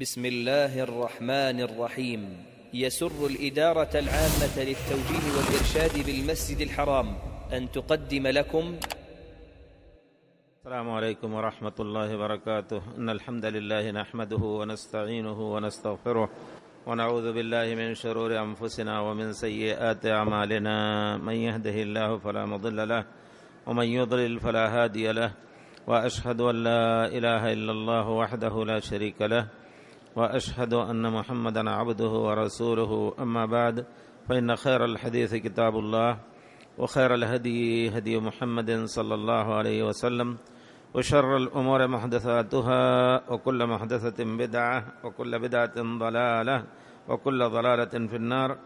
بسم الله الرحمن الرحيم يسر الإدارة العامة للتوجيه والإرشاد بالمسجد الحرام أن تقدم لكم السلام عليكم ورحمة الله وبركاته إن الحمد لله نحمده ونستعينه ونستغفره ونعوذ بالله من شرور أنفسنا ومن سيئات أعمالنا من يهده الله فلا مضل له ومن يضلل فلا هادي له وأشهد أن لا إله إلا الله وحده لا شريك له واشهد ان محمدا عبده ورسوله اما بعد فان خير الحديث كتاب الله وخير الهدي هدي محمد صلى الله عليه وسلم وشر الامور محدثاتها وكل محدثه بدعه وكل بدعه ضلاله وكل ضلاله في النار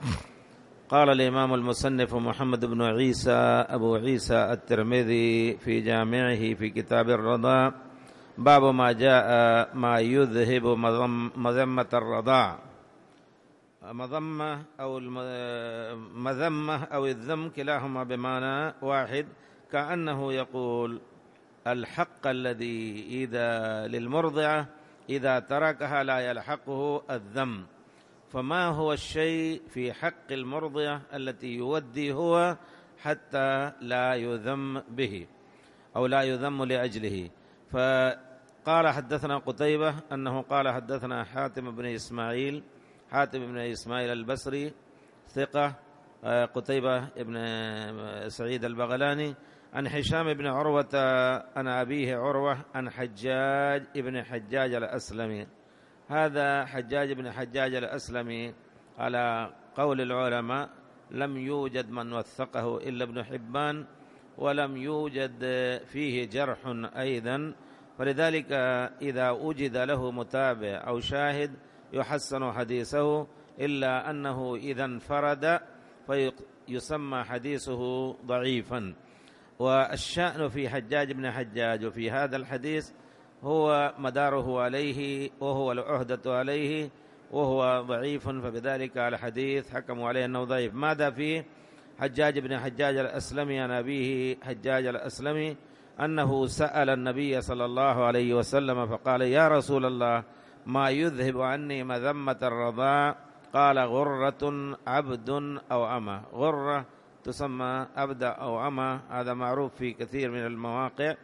قال الامام المصنف محمد بن عيسى ابو عيسى الترمذي في جامعه في كتاب الرضا باب ما جاء ما يذهب مذمة الرضاع مذمة أو المذمة أو الذم كلاهما بمعنى واحد كأنه يقول الحق الذي إذا للمرضعة إذا تركها لا يلحقه الذم فما هو الشيء في حق المرضعة التي يودي هو حتى لا يذم به أو لا يذم لأجله فقال حدثنا قتيبة أنه قال حدثنا حاتم بن إسماعيل حاتم بن إسماعيل البصري ثقة آه، قتيبة بن آه، سعيد البغلاني عن هشام بن عروة عن أبيه عروة عن حجاج بن حجاج الأسلمي هذا حجاج بن حجاج الأسلمي على قول العلماء لم يوجد من وثقه إلا ابن حبان ولم يوجد فيه جرح أيضا ولذلك إذا وجد له متابع أو شاهد يحسن حديثه إلا أنه إذا انفرد فيسمى حديثه ضعيفا والشأن في حجاج بن حجاج وفي هذا الحديث هو مداره عليه وهو العهدة عليه وهو ضعيف فبذلك الحديث حكموا عليه أنه ضعيف ماذا فيه؟ حجاج بن حجاج الأسلمي عن أبيه حجاج الأسلمي أنه سأل النبي صلى الله عليه وسلم فقال يا رسول الله ما يذهب عني مذمة الرضاء قال غرة عبد أو أمة غرة تسمى عبد أو أمة هذا معروف في كثير من المواقع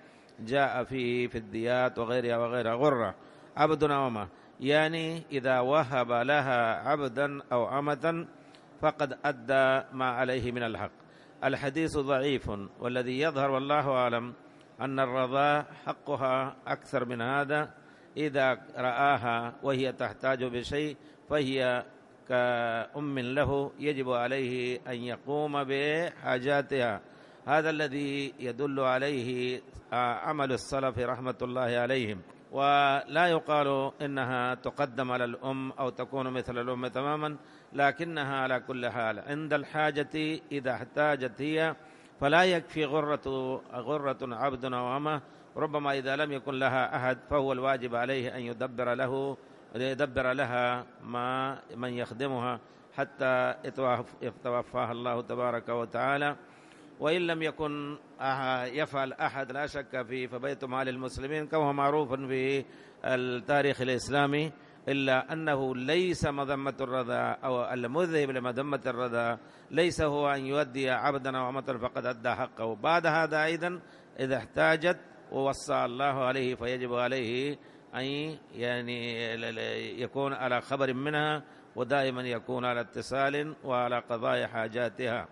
جاء فيه في الديات وغيرها وغيرها غرة عبد أو أمة يعني إذا وهب لها عبدا أو أمة فقد أدى ما عليه من الحق الحديث ضعيف والذي يظهر والله أعلم أن الرضاء حقها أكثر من هذا إذا رآها وهي تحتاج بشيء فهي كأم له يجب عليه أن يقوم بحاجاتها هذا الذي يدل عليه عمل السلف رحمة الله عليهم ولا يقال إنها تقدم على الأم أو تكون مثل الأم تماما لكنها على كل حال عند الحاجة إذا احتاجت هي فلا يكفي غرة غرة عبد أو أمة ربما إذا لم يكن لها أحد فهو الواجب عليه أن يدبر له يدبر لها ما من يخدمها حتى يتوفاها الله تبارك وتعالى وإن لم يكن يفعل أحد لا شك فيه فبيت مال المسلمين كما معروف في التاريخ الإسلامي إلا أنه ليس مذمة الرضا أو المذهب لمذمة الرضا ليس هو أن يؤدي عبدا أو فقد أدى حقه بعد هذا أيضا إذا احتاجت ووصى الله عليه فيجب عليه أن يعني يكون على خبر منها ودائما يكون على اتصال وعلى قضاء حاجاتها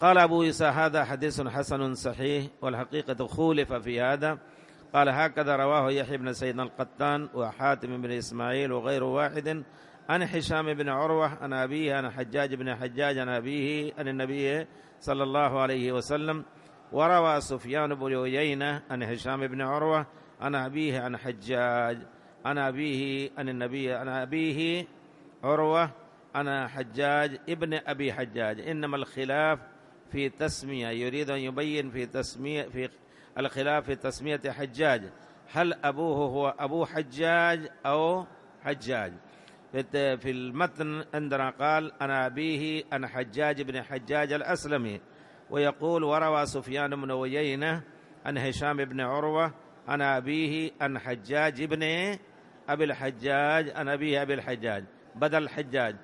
قال أبو عيسى هذا حديث حسن صحيح والحقيقة خولف في هذا قال هكذا رواه يحيى بن سيدنا القطان وحاتم بن إسماعيل وغير واحد عن هشام بن عروة عن أبيه عن حجاج بن حجاج عن أبيه عن النبي صلى الله عليه وسلم وروى سفيان بن عيينة عن هشام بن عروة عن أبيه عن حجاج عن أبيه عن النبي عن أبيه عروة عن حجاج ابن أبي حجاج إنما الخلاف في تسمية يريد أن يبين في تسمية في الخلاف في تسمية حجاج هل أبوه هو أبو حجاج أو حجاج في المتن عندنا قال أنا أبيه أنا حجاج بن حجاج الأسلمي ويقول وروى سفيان بن ويينة عن هشام بن عروة أنا أبيه أن حجاج بن أبي الحجاج أنا أبيه أبي الحجاج بدل الحجاج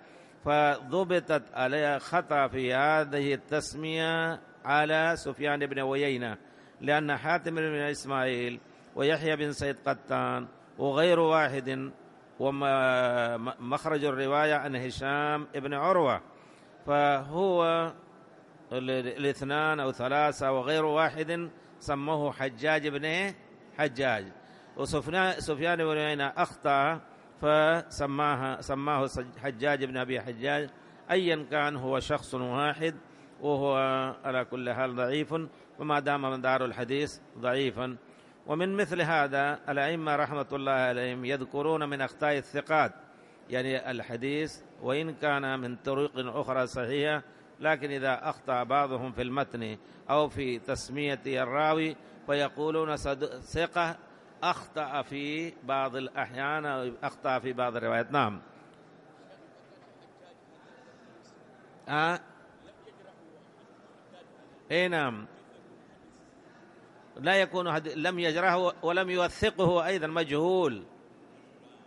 فضبطت عليه خطأ في هذه التسمية على سفيان بن ويينة لأن حاتم بن إسماعيل ويحيى بن سيد قطان وغير واحد ومخرج الرواية عن هشام بن عروة فهو الاثنان أو ثلاثة وغير واحد سموه حجاج بن إيه؟ حجاج وسفيان بن عينة أخطأ فسماها سماه حجاج بن أبي حجاج أيا كان هو شخص واحد وهو على كل حال ضعيف وما دام من دار الحديث ضعيفا ومن مثل هذا الأئمة رحمة الله عليهم يذكرون من أخطاء الثقات يعني الحديث وإن كان من طرق أخرى صحيحة لكن إذا أخطأ بعضهم في المتن أو في تسمية الراوي فيقولون ثقة أخطأ في بعض الأحيان أو أخطأ في بعض الروايات نعم آه؟ اي نعم لا يكون لم يجره ولم يوثقه أيضا مجهول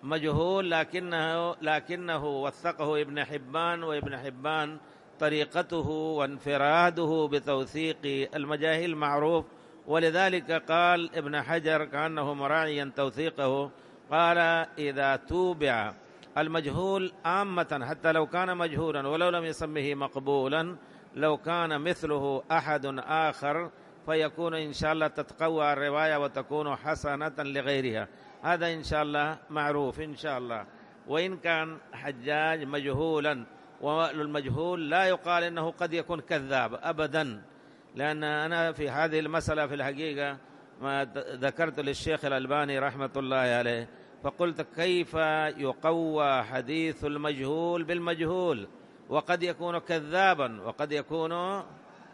مجهول لكنه لكنه وثقه ابن حبان وابن حبان طريقته وانفراده بتوثيق المجاهيل معروف ولذلك قال ابن حجر كأنه مراعيا توثيقه قال إذا توبع المجهول عامة حتى لو كان مجهولا ولو لم يسمه مقبولا لو كان مثله أحد آخر فيكون إن شاء الله تتقوى الرواية وتكون حسنة لغيرها هذا إن شاء الله معروف إن شاء الله وإن كان حجاج مجهولا والمجهول لا يقال إنه قد يكون كذاب أبدا لأن أنا في هذه المسألة في الحقيقة ما ذكرت للشيخ الألباني رحمة الله عليه فقلت كيف يقوى حديث المجهول بالمجهول وقد يكون كذابا وقد يكون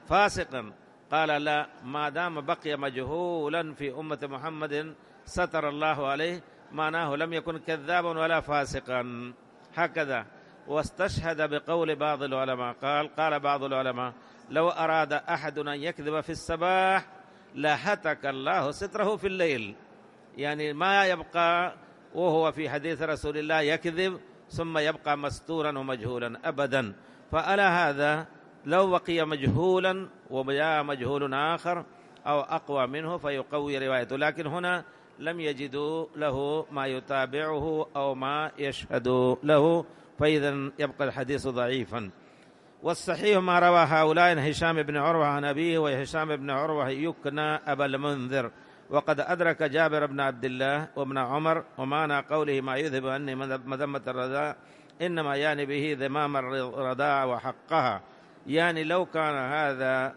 فاسقا قال لا ما دام بقي مجهولا في أمة محمد ستر الله عليه معناه لم يكن كذابا ولا فاسقا هكذا واستشهد بقول بعض العلماء قال قال بعض العلماء لو أراد أحد أن يكذب في الصباح لهتك الله ستره في الليل يعني ما يبقى وهو في حديث رسول الله يكذب ثم يبقى مستورا ومجهولا أبدا فألا هذا لو بقي مجهولا وجاء مجهول آخر أو أقوى منه فيقوي روايته لكن هنا لم يجدوا له ما يتابعه أو ما يشهد له فإذا يبقى الحديث ضعيفا والصحيح ما روى هؤلاء هشام بن عروة عن أبيه وهشام بن عروة يكنى أبا المنذر وقد أدرك جابر بن عبد الله وابن عمر ومعنى قوله ما يذهب عني مذمة الرداء إنما يعني به ذمام الرداء وحقها يعني لو كان هذا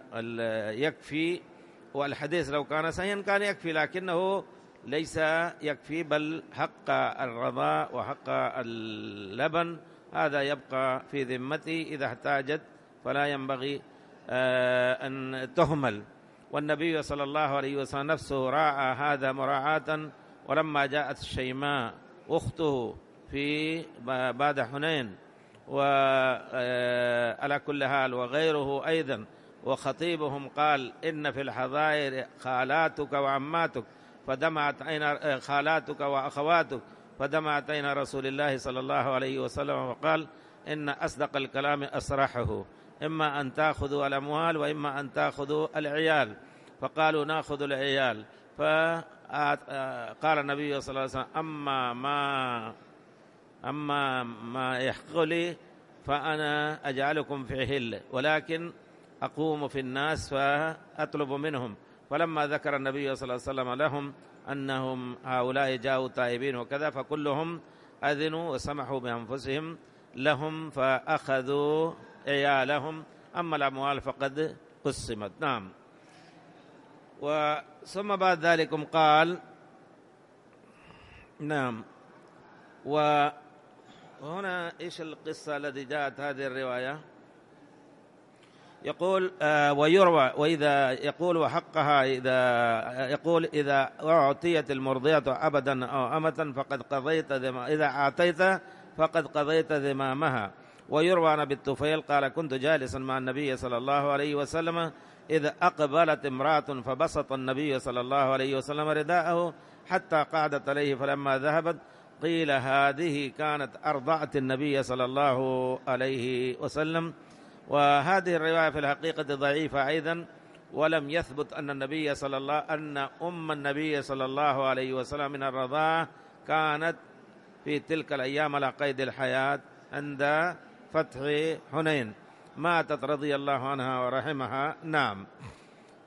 يكفي والحديث لو كان صحيحا كان يكفي لكنه ليس يكفي بل حق الرضاء وحق اللبن هذا يبقى في ذمته إذا احتاجت فلا ينبغي آه، أن تهمل والنبي صلى الله عليه وسلم نفسه راعى هذا مراعاة ولما جاءت الشيماء أخته في بعد حنين وعلى آه، كل حال وغيره أيضا وخطيبهم قال إن في الحظائر خالاتك وعماتك فدمعت عين آه، خالاتك وأخواتك فدمعت عين رسول الله صلى الله عليه وسلم وقال إن أصدق الكلام أصرحه إما أن تأخذوا الأموال وإما أن تأخذوا العيال فقالوا نأخذ العيال فقال آه، النبي صلى الله عليه وسلم أما ما أما ما يحق لي فأنا أجعلكم في حل ولكن أقوم في الناس فأطلب منهم فلما ذكر النبي صلى الله عليه وسلم لهم أنهم هؤلاء جاءوا تائبين وكذا فكلهم أذنوا وسمحوا بأنفسهم لهم فأخذوا عيالهم أما الأموال فقد قسمت نعم وثم بعد ذلك قال نعم و هنا إيش القصة التي جاءت هذه الرواية يقول آه ويروى وإذا يقول وحقها إذا يقول إذا أعطيت المرضية أبدا أو أمة فقد قضيت إذا أعطيت فقد قضيت ذمامها ويروى عن أبي الطفيل قال كنت جالسا مع النبي صلى الله عليه وسلم إذا أقبلت امرأة فبسط النبي صلى الله عليه وسلم رداءه حتى قعدت عليه فلما ذهبت قيل هذه كانت أرضعت النبي صلى الله عليه وسلم وهذه الرواية في الحقيقة ضعيفة أيضا ولم يثبت أن النبي صلى الله أن أم النبي صلى الله عليه وسلم من الرضاعة كانت في تلك الأيام على قيد الحياة عند فتح حنين ماتت رضي الله عنها ورحمها نعم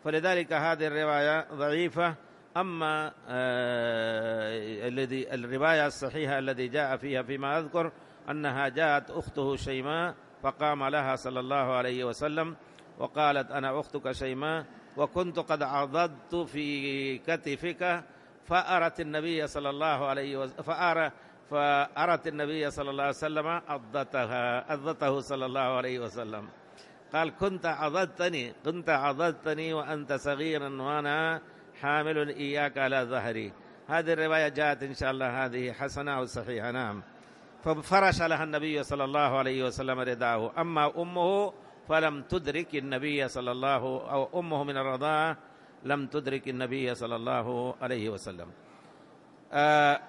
فلذلك هذه الرواية ضعيفة أما آه، الذي الرواية الصحيحة الذي جاء فيها فيما أذكر أنها جاءت أخته شيماء فقام لها صلى الله عليه وسلم وقالت أنا أختك شيماء وكنت قد عضدت في كتفك فأرت النبي صلى الله عليه وسلم فأرى فأرت النبي صلى الله عليه وسلم عضتها عضته صلى الله عليه وسلم قال كنت عضدتني كنت عضدتني وأنت صغيرا وأنا حامل إياك على ظهري هذه الرواية جاءت إن شاء الله هذه حسنة وصحيحة نعم ففرش لها النبي صلى الله عليه وسلم رداه أما أمه فلم تدرك النبي صلى الله أو أمه من الرضاء لم تدرك النبي صلى الله عليه وسلم آه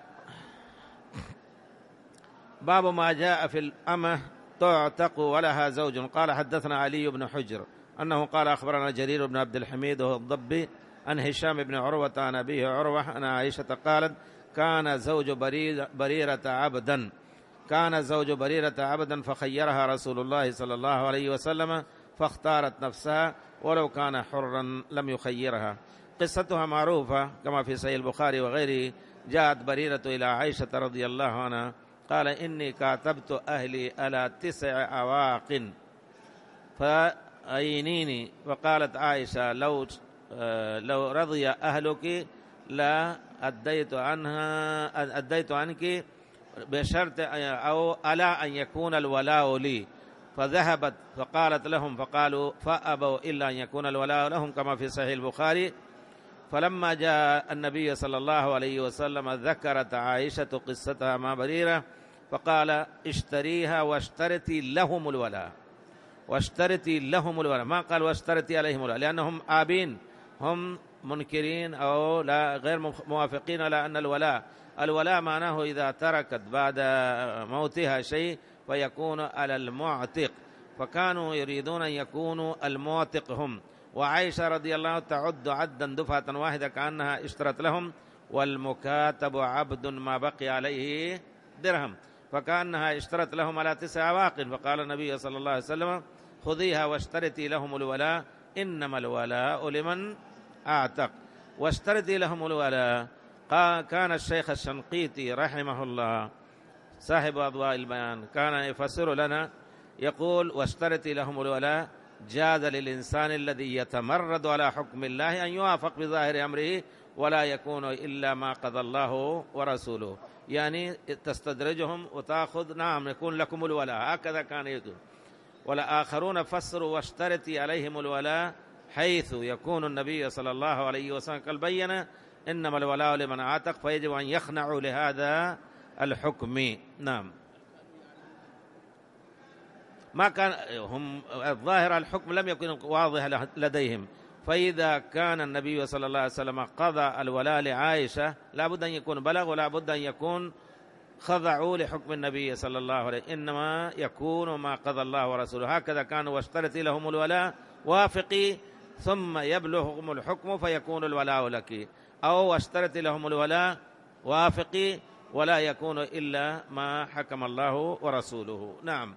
باب ما جاء في الأمة تعتق ولها زوج قال حدثنا علي بن حجر أنه قال أخبرنا جرير بن عبد الحميد وهو الضبي عن هشام بن عروة عن أبيه عروة عن عائشة قالت كان زوج بريرة عبدا كان زوج بريرة عبدا فخيرها رسول الله صلى الله عليه وسلم فاختارت نفسها ولو كان حرا لم يخيرها قصتها معروفة كما في صحيح البخاري وغيره جاءت بريرة إلى عائشة رضي الله عنها قال إني كاتبت أهلي على تسع أواق فأينيني فقالت عائشة لو آه، لو رضي أهلك لا أديت عنها أديت عنك بشرط أو ألا أن يكون الولاء لي فذهبت فقالت لهم فقالوا فأبوا إلا أن يكون الولاء لهم كما في صحيح البخاري فلما جاء النبي صلى الله عليه وسلم ذكرت عائشة قصتها مع بريرة فقال اشتريها واشترتي لهم الولاء واشترتي لهم الولاء ما قال واشترتي عليهم الولاء لأنهم آبين هم منكرين أو لا غير موافقين على أن الولاء الولاء معناه إذا تركت بعد موتها شيء فيكون على المعتق فكانوا يريدون أن يكونوا المعتق هم وعائشة رضي الله تعد عدا دفعة واحدة كأنها اشترت لهم والمكاتب عبد ما بقي عليه درهم فكأنها اشترت لهم على تسع عواقل فقال النبي صلى الله عليه وسلم خذيها واشترتي لهم الولاء إنما الولاء لمن أعتق واستردي لهم الولاء كان الشيخ الشنقيطي رحمه الله صاحب أضواء البيان كان يفسر لنا يقول واشترط لهم الولاء جاد للإنسان الذي يتمرد على حكم الله أن يوافق بظاهر أمره ولا يكون إلا ما قضى الله ورسوله يعني تستدرجهم وتأخذ نعم يكون لكم الولاء هكذا كان يقول والآخرون فسروا واشترطي عليهم الولاء حيث يكون النبي صلى الله عليه وسلم قد بين إنما الولاء لمن عاتق فيجب أن يخنعوا لهذا الحكم نعم ما كان هم الظاهر الحكم لم يكن واضح لديهم فإذا كان النبي صلى الله عليه وسلم قضى الولاء لعائشة لابد أن يكون بلغ ولا بد أن يكون خضعوا لحكم النبي صلى الله عليه وسلم إنما يكون ما قضى الله ورسوله هكذا كانوا واشترطي لهم الولاء وافقي ثم يبلغهم الحكم فيكون الولاء لك أو واشترط لهم الولاء وافقي ولا يكون إلا ما حكم الله ورسوله نعم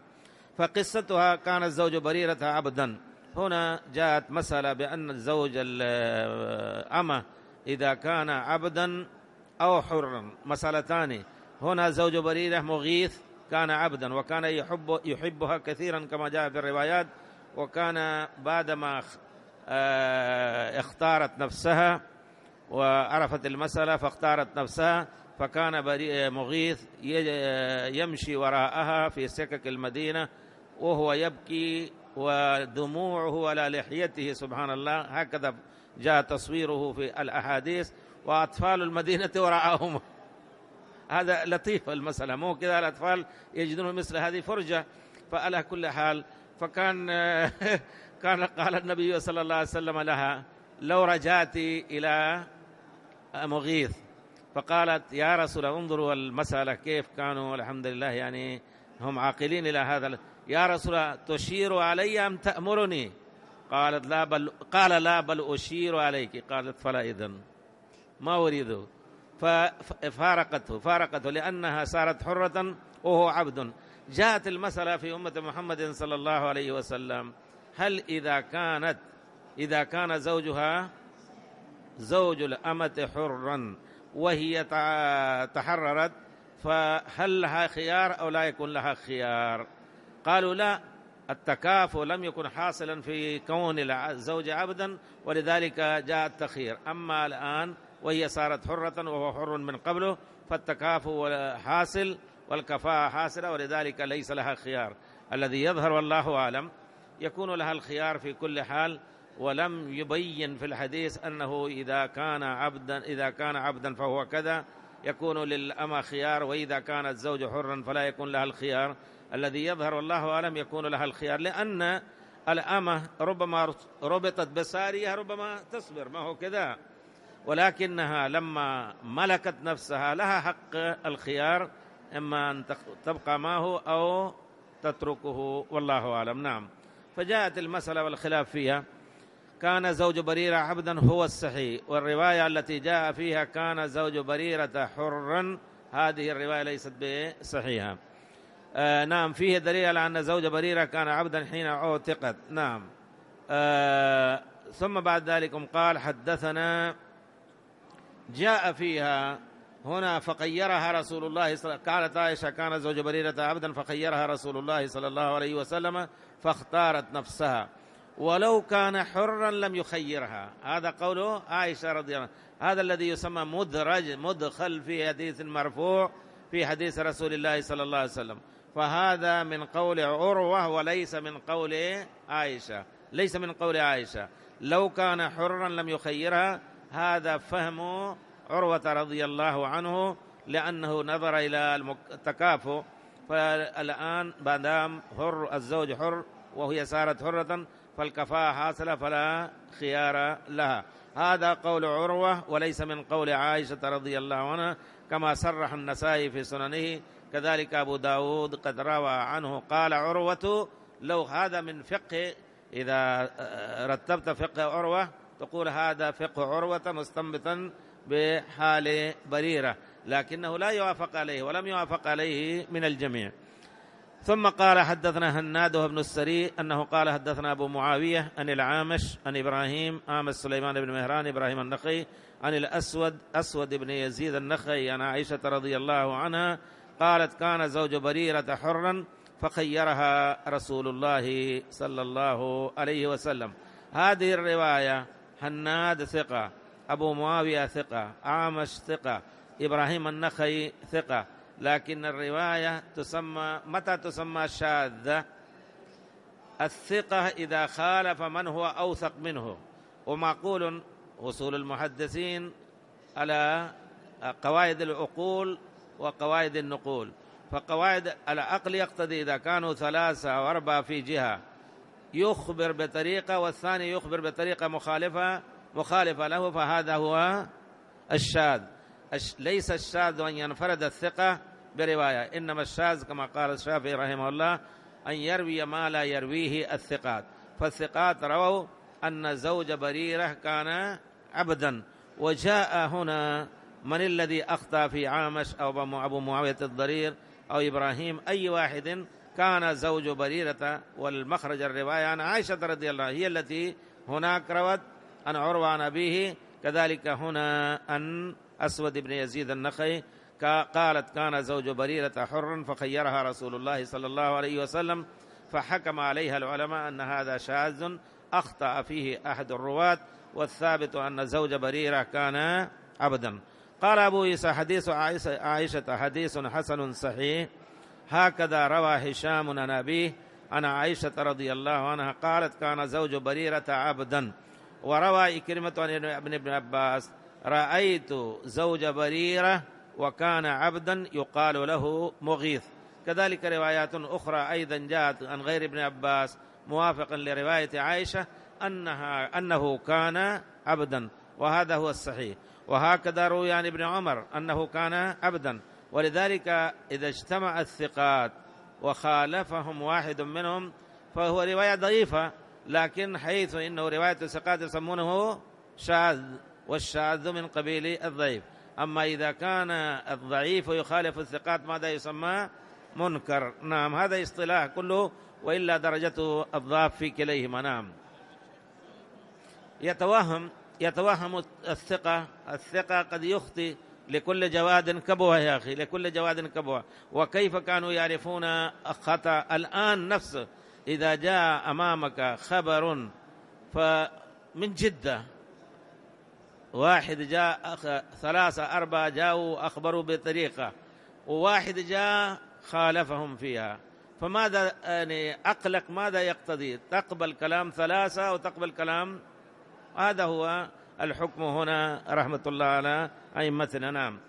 فقصتها كان الزوج بريرة عبدا هنا جاءت مسألة بأن الزوج الأمة إذا كان عبدا أو حرا مسألتان هنا زوج بريرة مغيث كان عبدا وكان يحب يحبها كثيرا كما جاء في الروايات وكان بعدما آه، اختارت نفسها وعرفت المسألة فاختارت نفسها فكان مغيث يمشي وراءها في سكك المدينة وهو يبكي ودموعه على لحيته سبحان الله هكذا جاء تصويره في الأحاديث وأطفال المدينة وراءهم هذا لطيف المسألة مو كذا الأطفال يجدون مثل هذه فرجة فعلى كل حال فكان قال قال النبي صلى الله عليه وسلم لها لو رجعت إلى مغيث فقالت يا رسول انظروا المسألة كيف كانوا الحمد لله يعني هم عاقلين إلى هذا يا رسول تشير علي أم تأمرني قالت لا بل قال لا بل أشير عليك قالت فلا إذن ما أريد ففارقته فارقته لأنها صارت حرة وهو عبد جاءت المسألة في أمة محمد صلى الله عليه وسلم هل إذا كانت إذا كان زوجها زوج الأمة حرا وهي تحررت فهل لها خيار أو لا يكون لها خيار قالوا لا التكافؤ لم يكن حاصلا في كون الزوج عبدا ولذلك جاء التخير أما الآن وهي صارت حرة وهو حر من قبله فالتكافؤ حاصل والكفاءة حاصلة ولذلك ليس لها خيار الذي يظهر والله أعلم يكون لها الخيار في كل حال ولم يبين في الحديث أنه إذا كان عبدا إذا كان عبدا فهو كذا يكون للأمة خيار وإذا كانت الزوج حرا فلا يكون لها الخيار الذي يظهر والله أعلم يكون لها الخيار لأن الأمة ربما ربطت بسارية ربما تصبر ما هو كذا ولكنها لما ملكت نفسها لها حق الخيار إما أن تبقى معه أو تتركه والله أعلم نعم فجاءت المسألة والخلاف فيها كان زوج بريرة عبدا هو الصحيح والرواية التي جاء فيها كان زوج بريرة حرا هذه الرواية ليست بصحيحة آه نعم فيه دليل على أن زوج بريرة كان عبدا حين اعتقد نعم آه ثم بعد ذلك قال حدثنا جاء فيها هنا فقيرها رسول الله صلى قالت عائشة كان زوج بريرة عبدا فقيرها رسول الله صلى الله عليه وسلم فاختارت نفسها ولو كان حرا لم يخيرها هذا قوله عائشة رضي الله هذا الذي يسمى مدرج مدخل في حديث مرفوع في حديث رسول الله صلى الله عليه وسلم فهذا من قول عروة وليس من قول عائشة ليس من قول عائشة لو كان حرا لم يخيرها هذا فهم عروة رضي الله عنه لأنه نظر إلى التكافؤ فالآن ما دام حر الزوج حر وهي صارت حرة فالكفاءة حاصلة فلا خيار لها هذا قول عروة وليس من قول عائشة رضي الله عنها كما صرح النسائي في سننه كذلك أبو داود قد روى عنه قال عروة لو هذا من فقه إذا رتبت فقه عروة تقول هذا فقه عروة مستنبطا بحال بريرة لكنه لا يوافق عليه ولم يوافق عليه من الجميع ثم قال حدثنا هناد بن السري أنه قال حدثنا أبو معاوية عن العامش عن إبراهيم عامش سليمان بن مهران إبراهيم النخعي عن الأسود أسود بن يزيد النخعي عن عائشة رضي الله عنها قالت كان زوج بريرة حرا فخيرها رسول الله صلى الله عليه وسلم هذه الرواية هناد ثقة أبو معاوية ثقة عامش ثقة إبراهيم النخعي ثقة لكن الرواية تسمى متى تسمى شاذة الثقة إذا خالف من هو أوثق منه ومعقول وصول المحدثين على قواعد العقول وقواعد النقول فقواعد العقل يقتضي إذا كانوا ثلاثة أو أربعة في جهة يخبر بطريقة والثاني يخبر بطريقة مخالفة مخالفة له فهذا هو الشاذ ليس الشاذ أن ينفرد الثقة برواية إنما الشاذ كما قال الشافعي رحمه الله أن يروي ما لا يرويه الثقات فالثقات رووا أن زوج بريرة كان عبدا وجاء هنا من الذي أخطأ في عامش أو أبو معاوية الضرير أو إبراهيم أي واحد كان زوج بريرة والمخرج الرواية عن عائشة رضي الله هي التي هناك روت أن عروة عن أبيه كذلك هنا أن أسود بن يزيد النخعي قالت كان زوج بريرة حرا فخيرها رسول الله صلى الله عليه وسلم فحكم عليها العلماء أن هذا شاذ أخطأ فيه أحد الرواة والثابت أن زوج بريرة كان عبدا قال أبو عيسى حديث عائشة حديث حسن صحيح هكذا روى هشام عن أبيه عن عائشة رضي الله عنها قالت كان زوج بريرة عبدا وروى إكرمة عن ابن عباس رأيت زوج بريرة وكان عبدا يقال له مغيث كذلك روايات أخرى أيضا جاءت عن غير ابن عباس موافقا لرواية عائشة أنها أنه كان عبدا وهذا هو الصحيح وهكذا روي عن ابن عمر أنه كان عبدا ولذلك إذا اجتمع الثقات وخالفهم واحد منهم فهو رواية ضعيفة لكن حيث إنه رواية الثقات يسمونه شاذ والشاذ من قبيل الضعيف أما إذا كان الضعيف يخالف الثقات ماذا يسمى منكر نعم هذا اصطلاح كله وإلا درجته الضعف في كليهما نعم يتوهم يتوهم الثقة الثقة قد يخطئ لكل جواد كبوة يا أخي لكل جواد كبوة وكيف كانوا يعرفون الخطأ الآن نفسه إذا جاء أمامك خبر فمن جدة واحد جاء أخ... ثلاثة أربعة جاءوا أخبروا بطريقة وواحد جاء خالفهم فيها فماذا يعني أقلق ماذا يقتضي تقبل كلام ثلاثة وتقبل كلام هذا هو الحكم هنا رحمة الله على أئمتنا نعم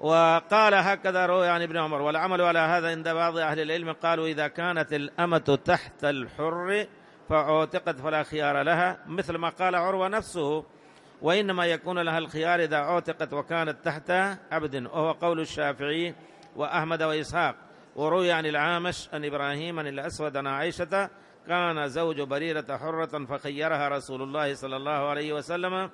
وقال هكذا روي عن ابن عمر والعمل على هذا عند بعض أهل العلم قالوا إذا كانت الأمة تحت الحر فعتقت فلا خيار لها مثل ما قال عروة نفسه وإنما يكون لها الخيار إذا عتقت وكانت تحت عبد وهو قول الشافعي وأحمد وإسحاق وروي عن العامش أن إبراهيم عن الأسود أن عائشة كان زوج بريرة حرة فخيرها رسول الله صلى الله عليه وسلم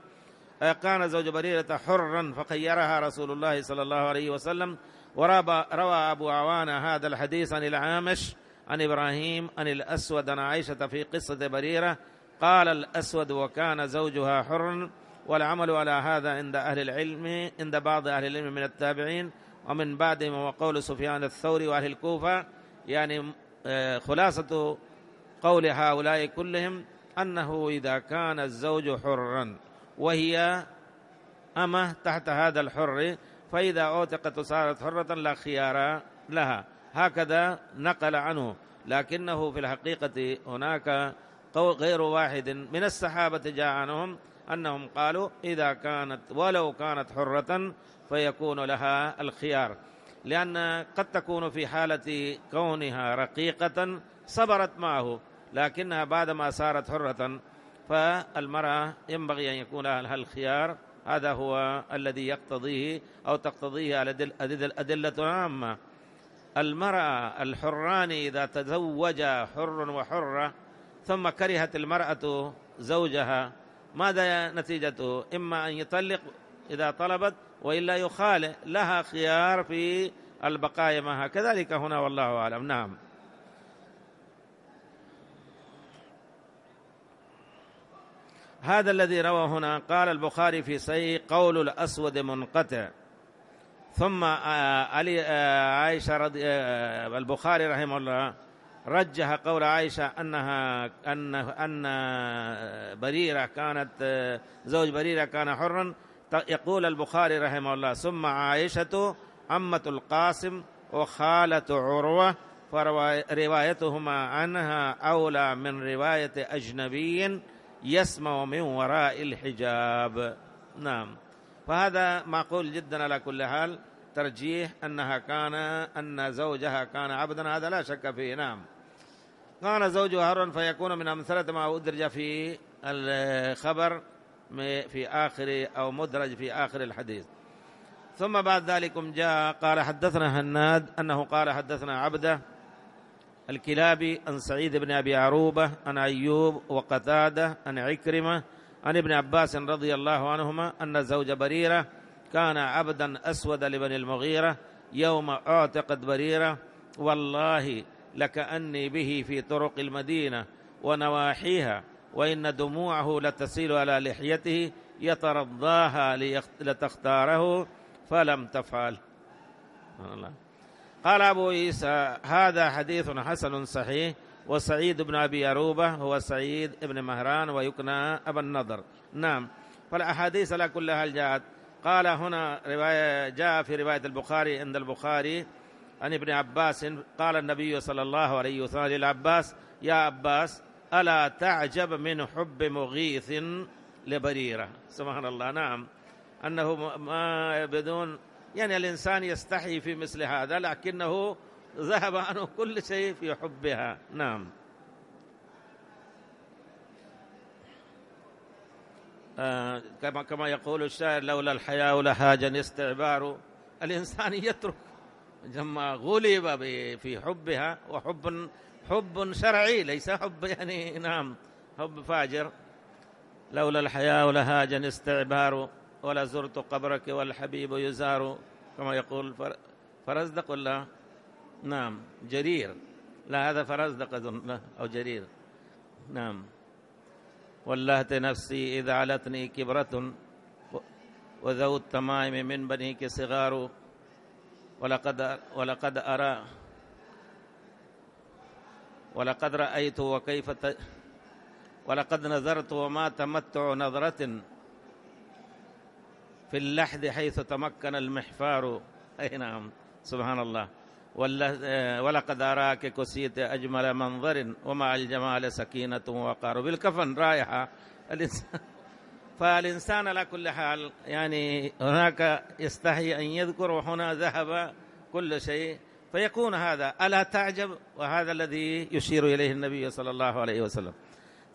كان زوج بريرة حرا فخيرها رسول الله صلى الله عليه وسلم وروى أبو عوانة هذا الحديث عن العامش عن إبراهيم عن الأسود عن عائشة في قصة بريرة قال الأسود وكان زوجها حرا والعمل على هذا عند أهل العلم عند بعض أهل العلم من التابعين ومن بعدهم وقول سفيان الثوري وأهل الكوفة يعني آه، خلاصة قول هؤلاء كلهم أنه إذا كان الزوج حرا وهي أمه تحت هذا الحر فإذا أوتقت صارت حرة لا خيار لها هكذا نقل عنه لكنه في الحقيقة هناك غير واحد من الصحابة جاء عنهم أنهم قالوا إذا كانت ولو كانت حرة فيكون لها الخيار لأن قد تكون في حالة كونها رقيقة صبرت معه لكنها بعدما صارت حرة فالمرأة ينبغي أن يكون لها الخيار هذا هو الذي يقتضيه أو تقتضيه الأدلة العامة المرأة الحران إذا تزوج حر وحرة ثم كرهت المرأة زوجها ماذا نتيجته إما أن يطلق إذا طلبت وإلا يخال لها خيار في البقاء معها كذلك هنا والله أعلم نعم هذا الذي روى هنا قال البخاري في سي قول الأسود منقطع ثم آه، علي آه، عائشة رضي آه، البخاري رحمه الله رجح قول عائشة أنها أن أن بريرة كانت زوج بريرة كان حرا يقول البخاري رحمه الله ثم عائشة عمة القاسم وخالة عروة فروايتهما عنها أولى من رواية أجنبي يسمع من وراء الحجاب نعم فهذا معقول جدا على كل حال ترجيح أنها كان أن زوجها كان عبدا هذا لا شك فيه نعم كان زوجها هرا فيكون من أمثلة ما أدرج في الخبر في آخر أو مدرج في آخر الحديث ثم بعد ذلك جاء قال حدثنا هناد أنه قال حدثنا عبده الكلابي عن سعيد بن أبي عروبة عن أيوب وقتادة عن عكرمة عن ابن عباس رضي الله عنهما أن زوج بريرة كان عبدا أسود لبني المغيرة يوم اعتقد بريرة والله لكأني به في طرق المدينة ونواحيها وإن دموعه لتسيل على لحيته يترضاها لتختاره فلم تفعل قال أبو عيسى هذا حديث حسن صحيح وسعيد بن أبي أروبة هو سعيد بن مهران ويكنى أبا النضر نعم فالأحاديث لا كلها جاءت قال هنا رواية جاء في رواية البخاري عند البخاري عن ابن عباس قال النبي صلى الله عليه وسلم للعباس يا عباس ألا تعجب من حب مغيث لبريرة سبحان الله نعم أنه ما بدون يعني الإنسان يستحي في مثل هذا لكنه ذهب عنه كل شيء في حبها نعم آه، كما كما يقول الشاعر لولا الحياء لهاج استعبار الإنسان يترك لما غلب في حبها وحب حب شرعي ليس حب يعني نعم حب فاجر لولا الحياة لهاجني استعبار ولا زرت قبرك والحبيب يزار كما يقول فرزدق ولا نعم جرير لا هذا فرزدق أظن أو جرير نعم واللهت نفسي إذا علتني كبرة وذو التمائم من بنيك صغار ولقد ولقد أرى ولقد رأيت وكيف ت... ولقد نذرت وما تمتع نظرة في اللحد حيث تمكن المحفار أي نعم سبحان الله آه، ولقد أراك كسيت أجمل منظر ومع الجمال سكينة وقار بالكفن رائحة الإنسان فالإنسان على كل حال يعني هناك يستحي أن يذكر وهنا ذهب كل شيء فيكون هذا ألا تعجب وهذا الذي يشير إليه النبي صلى الله عليه وسلم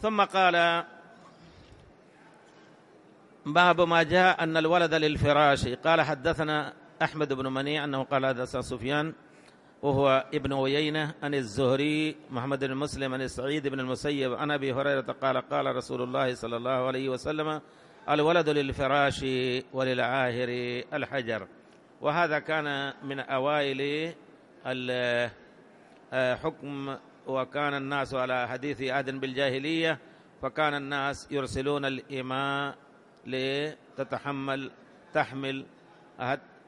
ثم قال باب ما جاء أن الولد للفراش قال حدثنا أحمد بن منيع أنه قال هذا سفيان وهو ابن عيينة عن الزهري محمد بن مسلم عن سعيد بن المسيب عن أبي هريرة قال قال رسول الله صلى الله عليه وسلم الولد للفراش وللعاهر الحجر وهذا كان من أوائل الحكم آه، وكان الناس على حديث عهد بالجاهلية فكان الناس يرسلون الإماء لتتحمل تحمل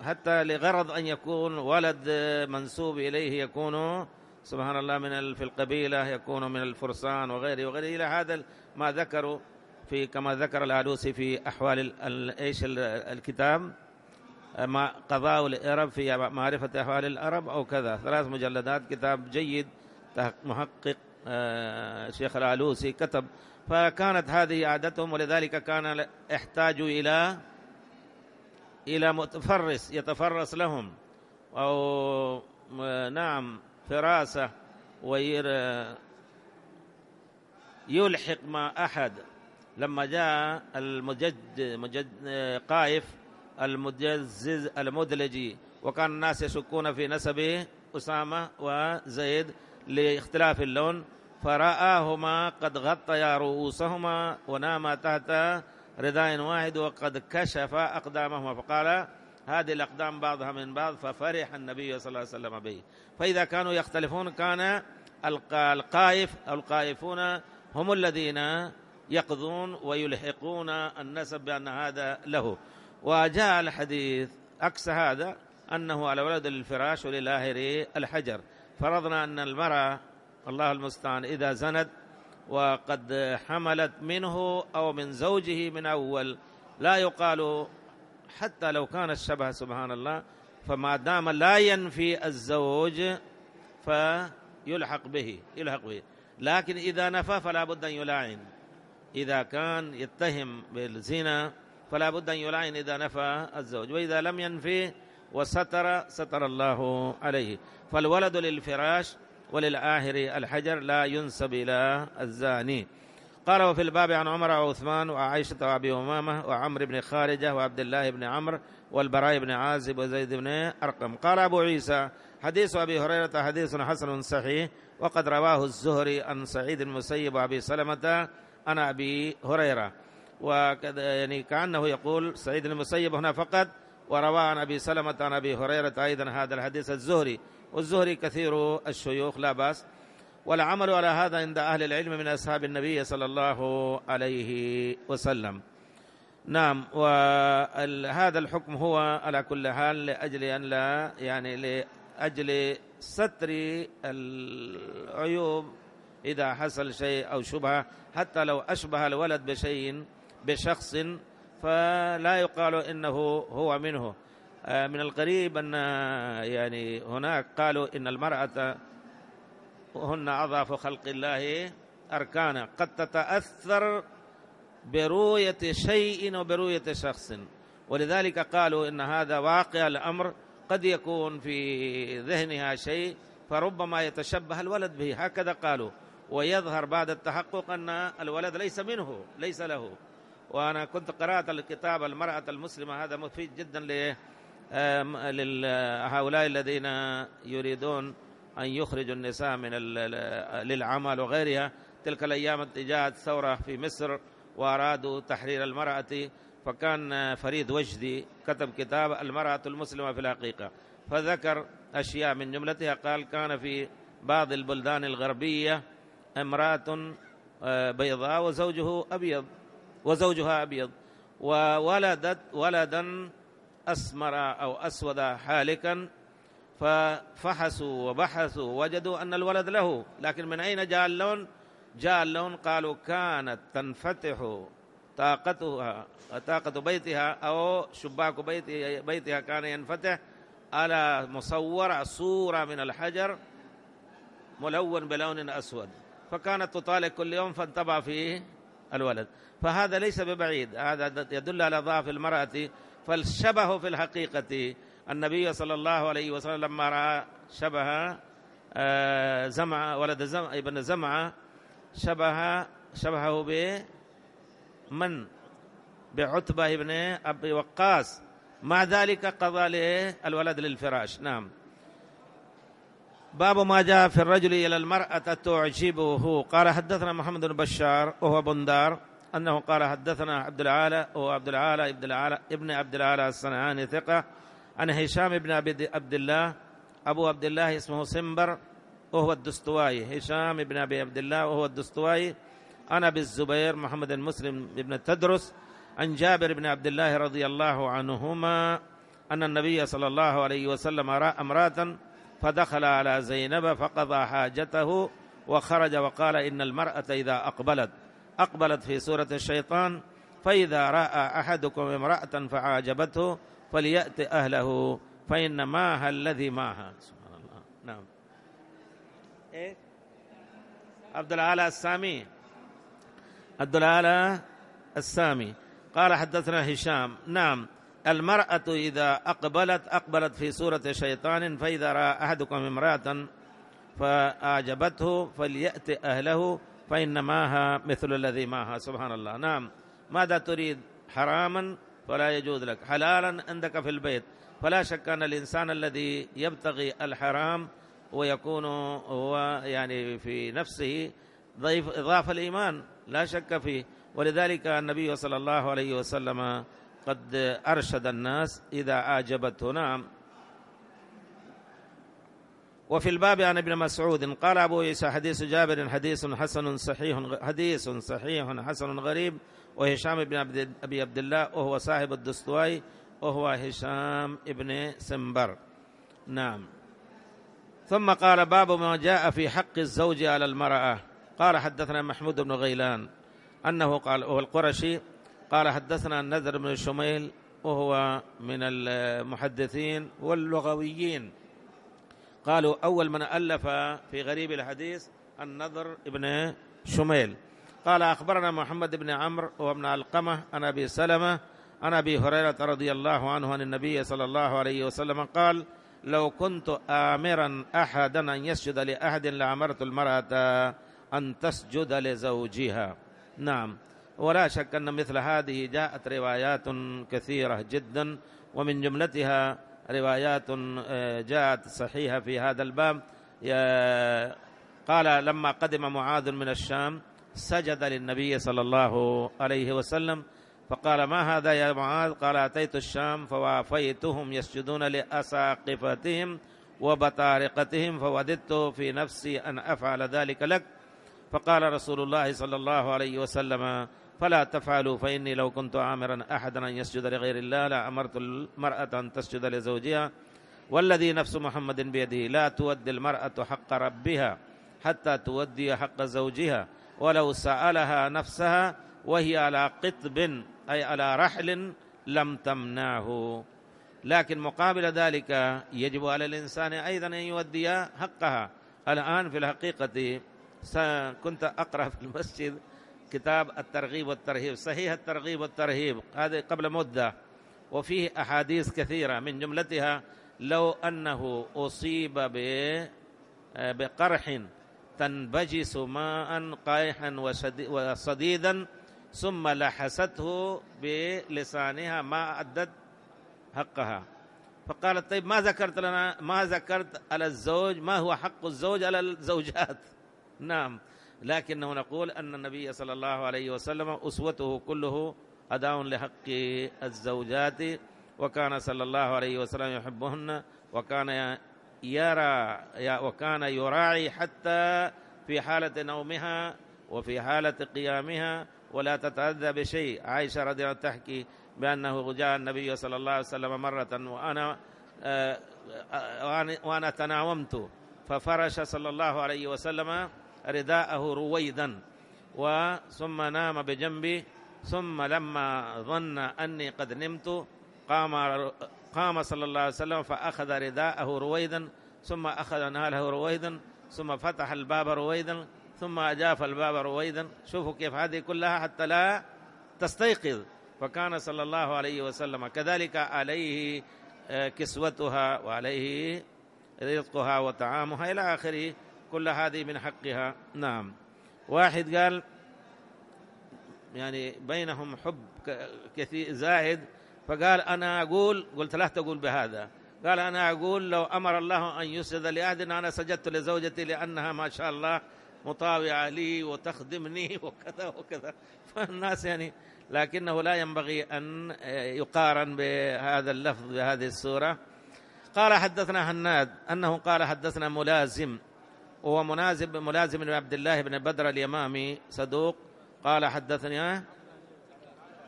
حتى لغرض أن يكون ولد منسوب إليه يكون سبحان الله من في القبيلة يكون من الفرسان وغيره وغيره إلى هذا ما ذكروا في كما ذكر العلوسي في أحوال إيش الكتاب ما قضاء الإرب في معرفة أحوال الأرب أو كذا ثلاث مجلدات كتاب جيد محقق الشيخ آه، العلوسي كتب فكانت هذه عادتهم ولذلك كان احتاجوا إلى إلى متفرس يتفرس لهم أو آه، نعم فراسة آه، يلحق ما أحد لما جاء المجد مجد آه، قائف المجزز المدلجي وكان الناس يشكون في نسبه أسامة وزيد لاختلاف اللون فرآهما قد غطيا رؤوسهما وناما تحت رداء واحد وقد كشف أقدامهما فقال هذه الأقدام بعضها من بعض ففرح النبي صلى الله عليه وسلم به فإذا كانوا يختلفون كان القائف أو القائفون هم الذين يقضون ويلحقون النسب بأن هذا له وجاء الحديث عكس هذا أنه على ولد الفراش وللآهر الحجر فرضنا أن المرأة الله المستعان إذا زند وقد حملت منه أو من زوجه من أول لا يقال حتى لو كان الشبه سبحان الله فما دام لا ينفي الزوج فيلحق به يلحق به لكن إذا نفى فلا بد أن يلاعن إذا كان يتهم بالزنا فلا بد أن يلاعن إذا نفى الزوج وإذا لم ينفي وستر ستر الله عليه فالولد للفراش وللآهر الحجر لا ينسب إلى الزاني قال وفي الباب عن عمر وعثمان وعائشة وأبي أمامة وعمر بن خارجة وعبد الله بن عمرو والبراء بن عازب وزيد بن أرقم قال أبو عيسى حديث أبي هريرة حديث حسن صحيح وقد رواه الزهري عن سعيد المسيب وأبي سلمة عن أبي هريرة وكذا يعني كأنه يقول سعيد المسيب هنا فقط وروى عن أبي سلمة عن أبي هريرة أيضا هذا الحديث الزهري والزهري كثير الشيوخ لا بأس والعمل على هذا عند أهل العلم من أصحاب النبي صلى الله عليه وسلم نعم وهذا الحكم هو على كل حال لأجل أن لا يعني لأجل ستر العيوب إذا حصل شيء أو شبهة حتى لو أشبه الولد بشيء بشخص فلا يقال إنه هو منه آه، من الغريب أن آه، يعني هناك قالوا إن المرأة هن أضعف خلق الله أركانا قد تتأثر برؤية شيء وبرؤية شخص ولذلك قالوا إن هذا واقع الأمر قد يكون في ذهنها شيء فربما يتشبه الولد به هكذا قالوا ويظهر بعد التحقق أن الولد ليس منه ليس له وأنا كنت قرأت الكتاب المرأة المسلمة هذا مفيد جدا هؤلاء الذين يريدون أن يخرجوا النساء من للعمل وغيرها تلك الأيام جاءت ثورة في مصر وأرادوا تحرير المرأة فكان فريد وجدي كتب كتاب المرأة المسلمة في الحقيقة فذكر أشياء من جملتها قال كان في بعض البلدان الغربية امرأة آه، بيضاء وزوجه أبيض وزوجها أبيض وولدت ولدا أسمر أو أسود حالكا ففحصوا وبحثوا وجدوا أن الولد له لكن من أين جاء اللون جاء اللون قالوا كانت تنفتح طاقتها طاقة بيتها أو شباك بيتها, بيتها كان ينفتح على مصورة صورة من الحجر ملون بلون أسود فكانت تطالق كل يوم فانطبع فيه الولد فهذا ليس ببعيد هذا يدل على ضعف المرأة فالشبه في الحقيقة النبي صلى الله عليه وسلم لما رأى شبه آه، زمع ولد زمع ابن زمع شبه شبهه بمن بعتبة ابن أبي وقاص مع ذلك قضى الولد للفراش نعم باب ما جاء في الرجل إلى المرأة تعجبه قال حدثنا محمد بن بشار وهو بندار أنه قال حدثنا عبد العالى هو عبد العالى ابن العالى ابن عبد العالى الصنعاني ثقة عن هشام بن عبد الله أبو عبد الله اسمه سمبر وهو الدستوائي هشام بن أبي عبد الله وهو الدستوائي أنا بالزبير محمد المسلم بن التدرس عن جابر بن عبد الله رضي الله عنهما أن النبي صلى الله عليه وسلم رأى امرأة فدخل على زينب فقضى حاجته وخرج وقال إن المرأة إذا أقبلت أقبلت في سورة الشيطان فإذا رأى أحدكم امرأة فعاجبته فليأت أهله فإن ماها الذي ماها سبحان الله نعم إيه؟ عبد العالى السامي عبد العالى السامي قال حدثنا هشام نعم المرأة إذا أقبلت أقبلت في سورة شيطان فإذا رأى أحدكم امرأة فأعجبته فليأت أهله فإن ماها مثل الذي معها سبحان الله نعم ماذا تريد حراما فلا يجوز لك حلالا عندك في البيت فلا شك أن الإنسان الذي يبتغي الحرام ويكون هو يعني في نفسه ضيف إضافة الإيمان لا شك فيه ولذلك النبي صلى الله عليه وسلم قد أرشد الناس إذا أعجبته نعم وفي الباب عن ابن مسعود قال أبو عيسى حديث جابر حديث حسن صحيح حديث صحيح حسن غريب وهشام بن عبد أبي عبد الله وهو صاحب الدستواي وهو هشام ابن سمبر نعم ثم قال باب ما جاء في حق الزوج على المرأة قال حدثنا محمود بن غيلان أنه قال وهو القرشي قال حدثنا النذر بن شميل وهو من المحدثين واللغويين قالوا أول من ألف في غريب الحديث النضر ابن شميل قال أخبرنا محمد بن عمرو وابن القمة عن أبي سلمة عن أبي هريرة رضي الله عنه عن النبي صلى الله عليه وسلم قال لو كنت آمرا أحدا أن يسجد لأحد لأمرت المرأة أن تسجد لزوجها نعم ولا شك أن مثل هذه جاءت روايات كثيرة جدا ومن جملتها روايات آه، جاءت صحيحة في هذا الباب قال لما قدم معاذ من الشام سجد للنبي صلى الله عليه وسلم فقال ما هذا يا معاذ قال أتيت الشام فوافيتهم يسجدون لأساقفتهم وبطارقتهم فوددت في نفسي أن أفعل ذلك لك فقال رسول الله صلى الله عليه وسلم فلا تفعلوا فإني لو كنت عامرا أحدا أن يسجد لغير الله لأمرت المرأة أن تسجد لزوجها والذي نفس محمد بيده لا تودي المرأة حق ربها حتى تودي حق زوجها ولو سألها نفسها وهي على قطب أي على رحل لم تمنعه لكن مقابل ذلك يجب على الإنسان أيضا أن يودي حقها الآن في الحقيقة كنت أقرأ في المسجد كتاب الترغيب والترهيب صحيح الترغيب والترهيب هذا قبل مدة وفيه أحاديث كثيرة من جملتها لو أنه أصيب بقرح تنبجس ماء قايحا وصديدا ثم لحسته بلسانها ما أدت حقها فقالت طيب ما ذكرت لنا ما ذكرت على الزوج ما هو حق الزوج على الزوجات نعم لكنه نقول أن النبي صلى الله عليه وسلم أسوته كله أداء لحق الزوجات وكان صلى الله عليه وسلم يحبهن وكان يرى وكان يراعي حتى في حالة نومها وفي حالة قيامها ولا تتأذى بشيء عائشة رضي الله تحكي بأنه جاء النبي صلى الله عليه وسلم مرة وأنا آه، آه، آه، وأنا تناومت ففرش صلى الله عليه وسلم رداءه رويدا وثم نام بجنبي ثم لما ظن أني قد نمت قام قام صلى الله عليه وسلم فأخذ رداءه رويدا ثم أخذ ناله رويدا ثم فتح الباب رويدا ثم أجاف الباب رويدا شوفوا كيف هذه كلها حتى لا تستيقظ فكان صلى الله عليه وسلم كذلك عليه آه، كسوتها وعليه رزقها وطعامها إلى آخره كل هذه من حقها نعم واحد قال يعني بينهم حب كثير زاهد فقال أنا أقول قلت لا تقول بهذا قال أنا أقول لو أمر الله أن يسجد لأحد أنا سجدت لزوجتي لأنها ما شاء الله مطاوعة لي وتخدمني وكذا وكذا فالناس يعني لكنه لا ينبغي أن آه، يقارن بهذا اللفظ بهذه السورة قال حدثنا هناد أنه قال حدثنا ملازم وهو منازم ملازم لعبد الله بن بدر اليمامي صدوق قال حدثني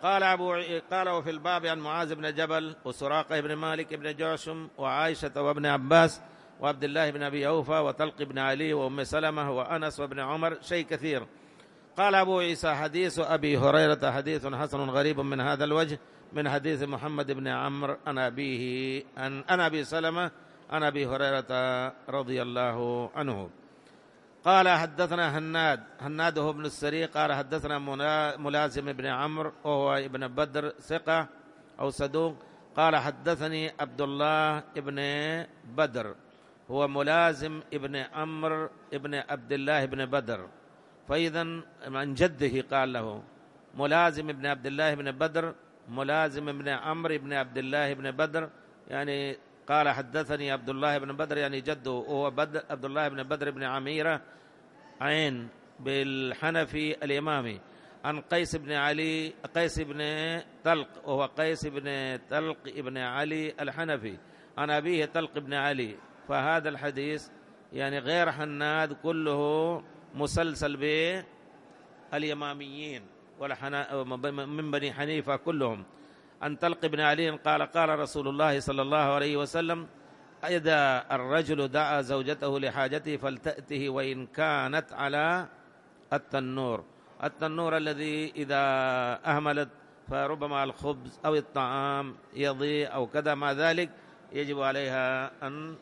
قال أبو قال وفي الباب عن معاذ بن جبل وسراقة بن مالك بن جعشم وعائشة وابن عباس وعبد الله بن أبي أوفى وطلق بن علي وأم سلمة وأنس وابن عمر شيء كثير قال أبو عيسى حديث أبي هريرة حديث حسن غريب من هذا الوجه من حديث محمد بن عمرو عن أبيه عن أبي سلمة عن أبي هريرة رضي الله عنه قال حدثنا هناد هناد هو ابن السري قال حدثنا ملازم بن عمرو وهو ابن بدر ثقة أو صدوق قال حدثني عبد الله ابن بدر هو ملازم ابن عمرو ابن عبد الله ابن بدر فإذا عن جده قال له ملازم ابن عبد الله ابن بدر ملازم ابن عمرو ابن عبد الله ابن بدر يعني قال حدثني عبد الله بن بدر يعني جده وهو بدر عبد الله بن بدر بن عميرة عين بالحنفي الإمامي عن قيس بن علي قيس بن طلق وهو قيس بن طلق بن علي الحنفي عن أبيه طلق بن علي فهذا الحديث يعني غير حناد كله مسلسل بالإماميين والحنا من بني حنيفة كلهم أن تلق بن علي قال قال رسول الله صلى الله عليه وسلم إذا الرجل دعا زوجته لحاجته فلتأته وإن كانت على التنور التنور الذي إذا أهملت فربما الخبز أو الطعام يضيء أو كذا مع ذلك يجب عليها أن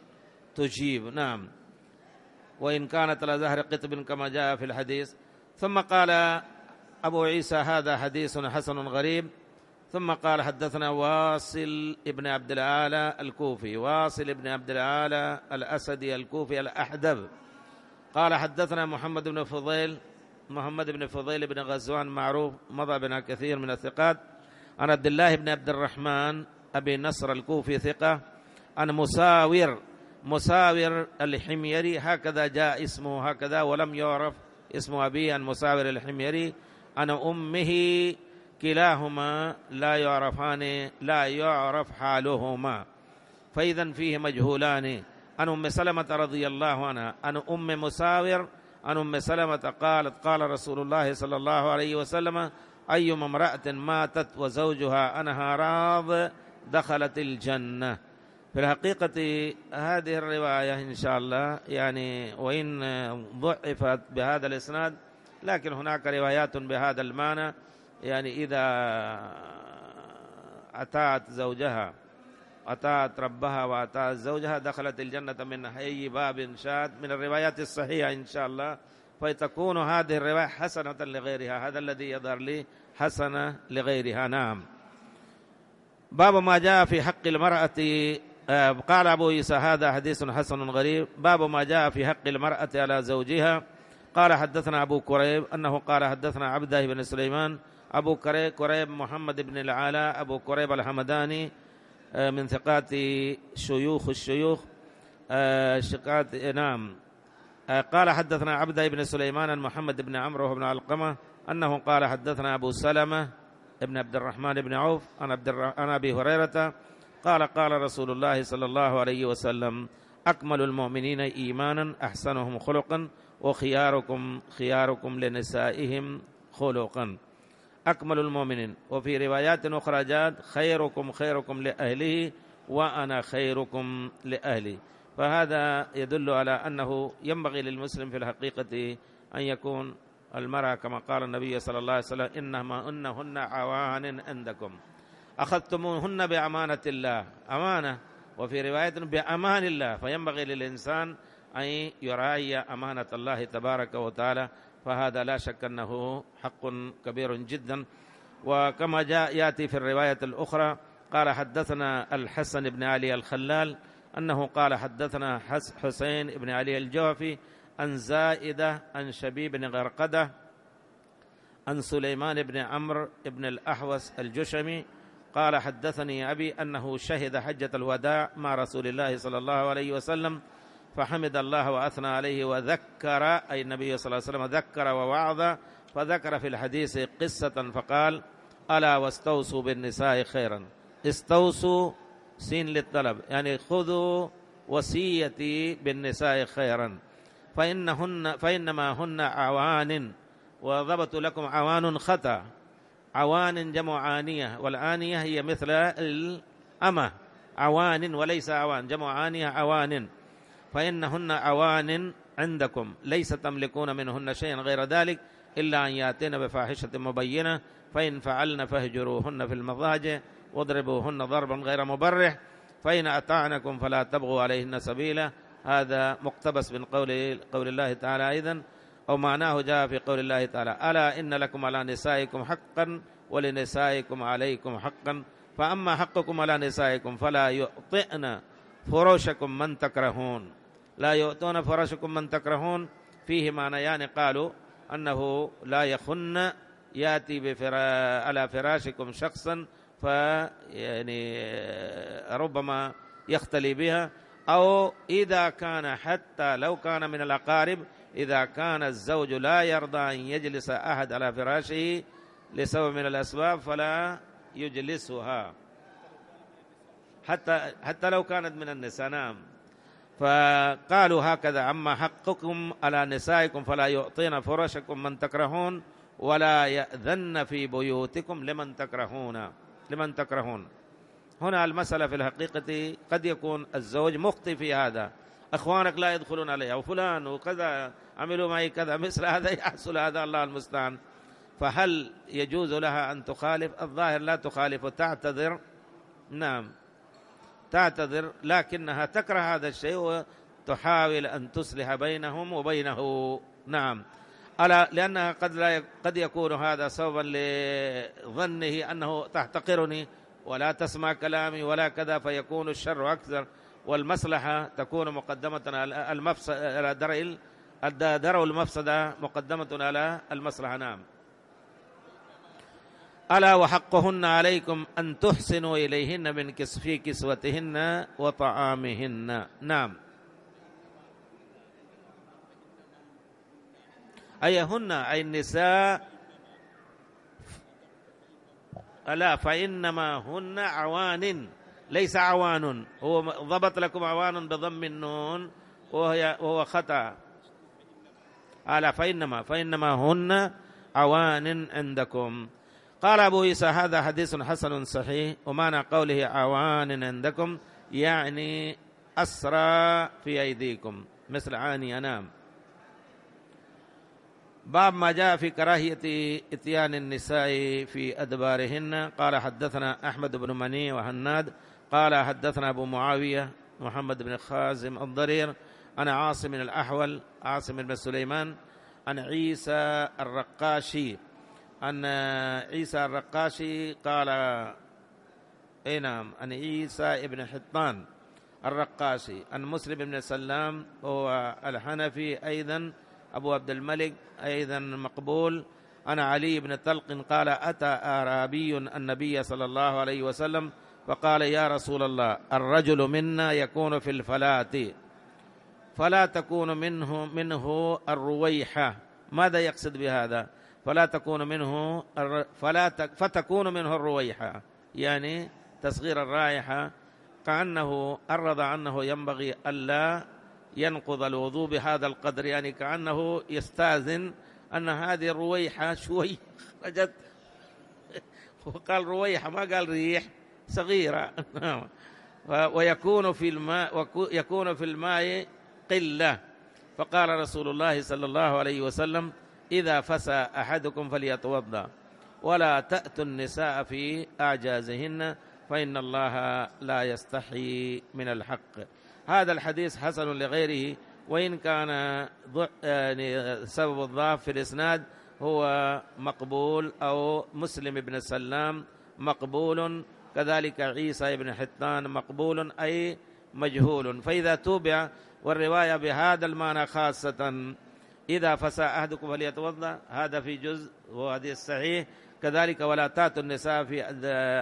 تجيب نعم وإن كانت على زهر قطب كما جاء في الحديث ثم قال أبو عيسى هذا حديث حسن غريب ثم قال حدثنا واصل ابن عبد الأعلى الكوفي واصل ابن عبد الأعلى الأسدي الكوفي الأحدب قال حدثنا محمد بن فضيل محمد بن فضيل بن غزوان معروف مضى بنا كثير من الثقات عن عبد الله بن عبد الرحمن أبي نصر الكوفي ثقة عن مساور مساور الحميري هكذا جاء اسمه هكذا ولم يعرف اسم أبي عن مساور الحميري عن أمه كلاهما لا يعرفان لا يعرف حالهما فإذا فيه مجهولان عن أم سلمة رضي الله عنها عن أم مساور عن أم سلمة قالت قال رسول الله صلى الله عليه وسلم أيما امرأة ماتت وزوجها أنها راض دخلت الجنة في الحقيقة هذه الرواية إن شاء الله يعني وإن ضعفت بهذا الإسناد لكن هناك روايات بهذا المعنى يعني إذا أتات زوجها أتات ربها وأتات زوجها دخلت الجنة من أي باب شاءت من الروايات الصحيحة إن شاء الله فتكون هذه الرواية حسنة لغيرها هذا الذي يظهر لي حسنة لغيرها نعم باب ما جاء في حق المرأة آه، قال أبو عيسى هذا حديث حسن غريب باب ما جاء في حق المرأة على زوجها قال حدثنا أبو كريب أنه قال حدثنا عبده بن سليمان أبو كريب, كريب محمد بن العلاء أبو كريب الحمداني آه، من ثقات شيوخ الشيوخ شقات آه، نعم آه، قال حدثنا عبد بن سليمان عن محمد بن عمرو بن علقمة أنه قال حدثنا أبو سلمة ابن عبد الرحمن بن عوف عن عبد عن أبي هريرة قال قال رسول الله صلى الله عليه وسلم أكمل المؤمنين إيمانا أحسنهم خلقا وخياركم خياركم لنسائهم خلقا أكمل المؤمنين وفي روايات أخرى جاءت خيركم خيركم لأهله وأنا خيركم لأهلي فهذا يدل على أنه ينبغي للمسلم في الحقيقة أن يكون المرأة كما قال النبي صلى الله عليه وسلم إنما أنهن عوان عندكم أخذتموهن بأمانة الله أمانة وفي رواية بأمان الله فينبغي للإنسان أن يراعي أمانة الله تبارك وتعالى فهذا لا شك أنه حق كبير جدا وكما جاء يأتي في الرواية الأخرى قال حدثنا الحسن بن علي الخلال أنه قال حدثنا حسين بن علي الجوفي عن زائدة عن شبيب بن غرقدة عن سليمان بن عمرو بن الأحوس الجشمي قال حدثني أبي أنه شهد حجة الوداع مع رسول الله صلى الله عليه وسلم فحمد الله وأثنى عليه وذكر أي النبي صلى الله عليه وسلم ذكر ووعظ فذكر في الحديث قصة فقال ألا واستوصوا بالنساء خيرا استوصوا سين للطلب يعني خذوا وصيتي بالنساء خيرا فإنهن فإنما هن عوان وضبط لكم عوان خطأ عوان جمع عانية والآنية هي مثل الأمة عوان وليس عوان جمع عانية عوان فإنهن أوان عندكم ليس تملكون منهن شيئا غير ذلك إلا أن يأتين بفاحشة مبينة فإن فعلن فاهجروهن في المضاجع واضربوهن ضربا غير مبرح فإن أطعنكم فلا تبغوا عليهن سبيلا هذا مقتبس من قول قول الله تعالى أيضا أو معناه جاء في قول الله تعالى ألا إن لكم على نسائكم حقا ولنسائكم عليكم حقا فأما حقكم على نسائكم فلا يؤطئن فروشكم من تكرهون لا يؤتون فرشكم من تكرهون فيه معنيان قالوا أنه لا يخن يأتي بفرا على فراشكم شخصا فيعني ربما يختلي بها أو إذا كان حتى لو كان من الأقارب إذا كان الزوج لا يرضى أن يجلس أحد على فراشه لسبب من الأسباب فلا يجلسها حتى حتى لو كانت من النساء نعم فقالوا هكذا أما حقكم على نسائكم فلا يعطين فرشكم من تكرهون ولا يأذن في بيوتكم لمن تكرهون لمن تكرهون هنا المسألة في الحقيقة قد يكون الزوج مخطي في هذا أخوانك لا يدخلون عليها وفلان وكذا عملوا معي كذا مثل هذا يحصل هذا الله المستعان فهل يجوز لها أن تخالف الظاهر لا تخالف تعتذر نعم تعتذر لكنها تكره هذا الشيء وتحاول أن تصلح بينهم وبينه نعم ألا لأنها قد, لا قد يكون هذا صوبا لظنه أنه تحتقرني ولا تسمع كلامي ولا كذا فيكون الشر أكثر والمصلحة تكون مقدمة على المفسد درء المفسدة مقدمة على المصلحة نعم ألا وحقهن عليكم أن تحسنوا إليهن من كس في كسوتهن وطعامهن نعم أيهن أي النساء ألا فإنما هن عوان ليس عوان هو ضبط لكم عوان بضم النون وهي وهو خطأ ألا فإنما فإنما هن عوان عندكم قال أبو عيسى هذا حديث حسن صحيح ومعنى قوله عوان عندكم يعني أسرى في أيديكم مثل عاني أنام باب ما جاء في كراهية اتيان النساء في أدبارهن قال حدثنا أحمد بن مني وهناد قال حدثنا أبو معاوية محمد بن خازم الضرير أنا عاصم الأحول عاصم بن سليمان عن عيسى الرقاشي أن عيسى الرقاشي قال أي نعم أن عيسى ابن حطان الرقاشي أن مسلم بن سلام هو الحنفي أيضا أبو عبد الملك أيضا مقبول أنا علي بن طلق قال أتى أعرابي النبي صلى الله عليه وسلم فقال يا رسول الله الرجل منا يكون في الفلاة فلا تكون منه منه الرويحة ماذا يقصد بهذا؟ فلا تكون منه فلا فتكون منه الرويحة يعني تصغير الرائحة كأنه أرض عنه ينبغي ألا ينقض الوضوء بهذا القدر يعني كأنه يستاذن أن هذه الرويحة شوي خرجت وقال رويحة ما قال ريح صغيرة ويكون في الماء يكون في الماء قلة فقال رسول الله صلى الله عليه وسلم إذا فسى أحدكم فليتوضأ ولا تأتوا النساء في أعجازهن فإن الله لا يستحي من الحق هذا الحديث حسن لغيره وإن كان يعني سبب الضعف في الإسناد هو مقبول أو مسلم بن سلام مقبول كذلك عيسى بن حطان مقبول أي مجهول فإذا توبع والرواية بهذا المعنى خاصة إذا فسى أحدكم فليتوضأ هذا في جزء وهذه الصحيح كذلك ولا تاتوا النساء في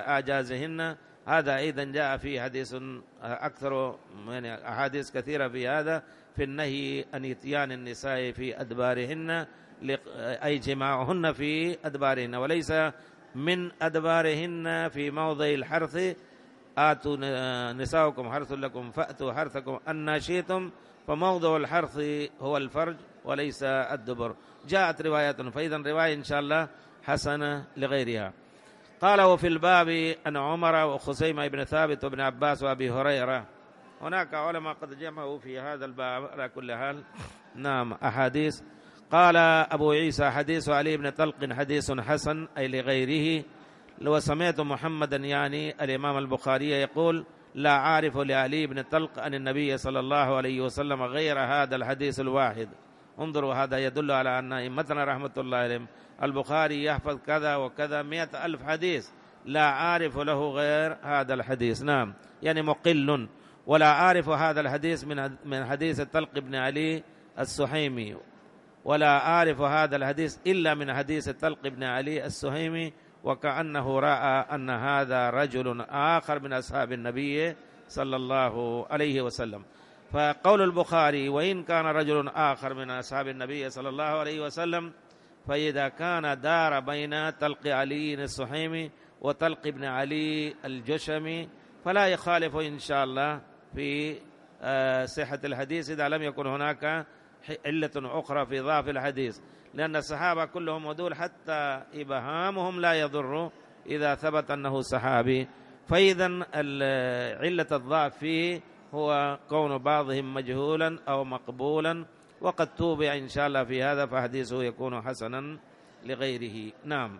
أعجازهن هذا أيضا جاء في حديث أكثر يعني أحاديث كثيرة في هذا في النهي أن يتيان النساء في أدبارهن أي جماعهن في أدبارهن وليس من أدبارهن في موضع الحرث آتوا نساؤكم حرث لكم فأتوا حرثكم أن شئتم فموضع الحرث هو الفرج وليس الدبر جاءت رواية فإذا رواية إن شاء الله حسنة لغيرها قال وفي الباب أن عمر وخسيمة بن ثابت وابن عباس وأبي هريرة هناك علماء قد جمعوا في هذا الباب على كل حال نعم أحاديث قال أبو عيسى حديث علي بن طلق حديث حسن أي لغيره لو سمعت محمدا يعني الإمام البخاري يقول لا عارف لعلي بن طلق أن النبي صلى الله عليه وسلم غير هذا الحديث الواحد انظروا هذا يدل على أن إمتنا رحمة الله عليهم البخاري يحفظ كذا وكذا مئة ألف حديث لا أعرف له غير هذا الحديث نعم يعني مقل ولا أعرف هذا الحديث من من حديث الطلق بن علي السحيمي ولا أعرف هذا الحديث إلا من حديث الطلق بن علي السهيمي وكأنه رأى أن هذا رجل آخر من أصحاب النبي صلى الله عليه وسلم فقول البخاري وإن كان رجل آخر من أصحاب النبي صلى الله عليه وسلم فإذا كان دار بين تلقي علي السحيمي وتلقي ابن علي الجشمي فلا يخالف إن شاء الله في آه، صحة الحديث إذا لم يكن هناك علة أخرى في ضعف الحديث لأن الصحابة كلهم ودول حتى إبهامهم لا يضر إذا ثبت أنه صحابي فإذا علة الضعف فيه هو كون بعضهم مجهولا أو مقبولا وقد توبع إن شاء الله في هذا فحديثه يكون حسنا لغيره نعم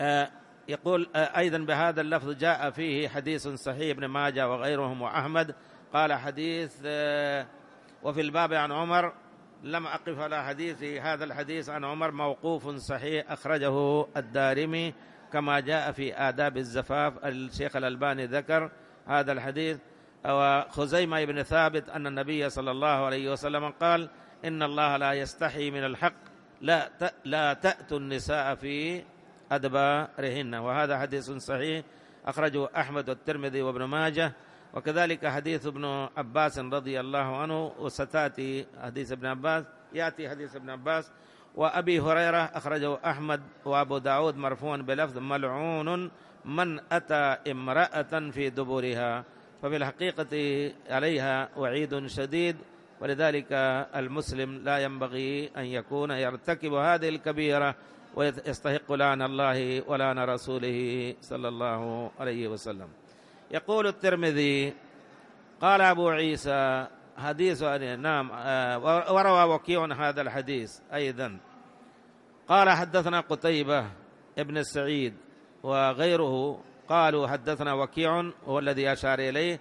آه يقول آه أيضا بهذا اللفظ جاء فيه حديث صحيح ابن ماجه وغيرهم وأحمد قال حديث آه وفي الباب عن عمر لم أقف على حديثي هذا الحديث عن عمر موقوف صحيح أخرجه الدارمي كما جاء في آداب الزفاف الشيخ الألباني ذكر هذا الحديث وخزيمة بن ثابت أن النبي صلى الله عليه وسلم قال إن الله لا يستحي من الحق لا لا تأتوا النساء في أدبارهن وهذا حديث صحيح أخرجه أحمد والترمذي وابن ماجه وكذلك حديث ابن عباس رضي الله عنه وستأتي حديث ابن عباس يأتي حديث ابن عباس وأبي هريرة أخرجه أحمد وأبو داود مرفوعا بلفظ ملعون من أتى امرأة في دبرها ففي الحقيقة عليها وعيد شديد ولذلك المسلم لا ينبغي أن يكون يرتكب هذه الكبيرة ويستحق لعن الله ولعن رسوله صلى الله عليه وسلم يقول الترمذي قال أبو عيسى حديث نعم آه، وروى وكيع هذا الحديث أيضا قال حدثنا قتيبة ابن السعيد وغيره قالوا حدثنا وكيع هو الذي أشار إليه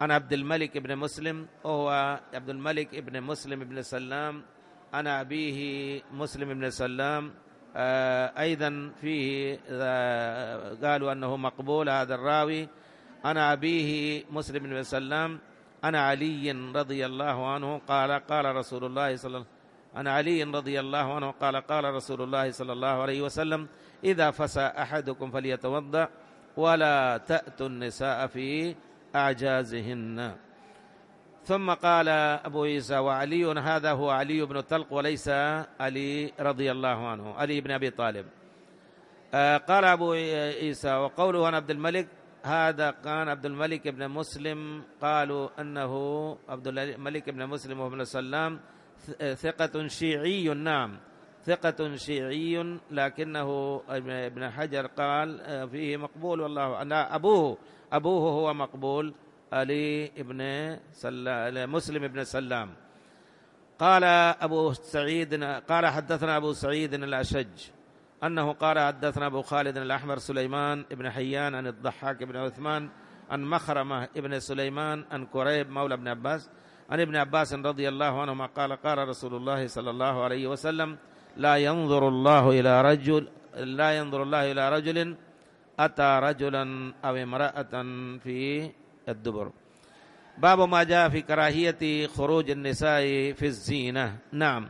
عن عبد الملك بن مسلم وهو عبد الملك بن مسلم بن سلام عن أبيه مسلم بن سلام آه، أيضا فيه آه، قالوا أنه مقبول هذا الراوي أنا أبيه مسلم بن سلام أنا علي رضي الله عنه قال قال رسول الله صلى الله عليه وسلم أنا علي رضي الله عنه قال قال رسول الله صلى الله عليه وسلم إذا فسى أحدكم فليتوضأ ولا تأتوا النساء في أعجازهن ثم قال أبو عيسى وعلي هذا هو علي بن الطلق وليس علي رضي الله عنه علي بن أبي طالب آه، قال أبو عيسى وقوله عن عبد الملك هذا كان عبد الملك بن مسلم قالوا أنه عبد الملك بن مسلم وابن سلام ثقة شيعي نعم ثقة شيعي لكنه ابن حجر قال آه، فيه مقبول والله لا أبوه أبوه هو مقبول علي بن سلام مسلم بن سلام قال أبو سعيد قال حدثنا أبو سعيد الأشج أنه قال حدثنا أبو خالد الأحمر سليمان بن حيان عن الضحاك بن عثمان عن مخرمة ابن سليمان عن كريب مولى ابن عباس عن ابن عباس رضي الله عنهما قال قال رسول الله صلى الله عليه وسلم لا ينظر الله إلى رجل لا ينظر الله إلى رجل أتى رجلا أو امرأة في الدبر باب ما جاء في كراهية خروج النساء في الزينة نعم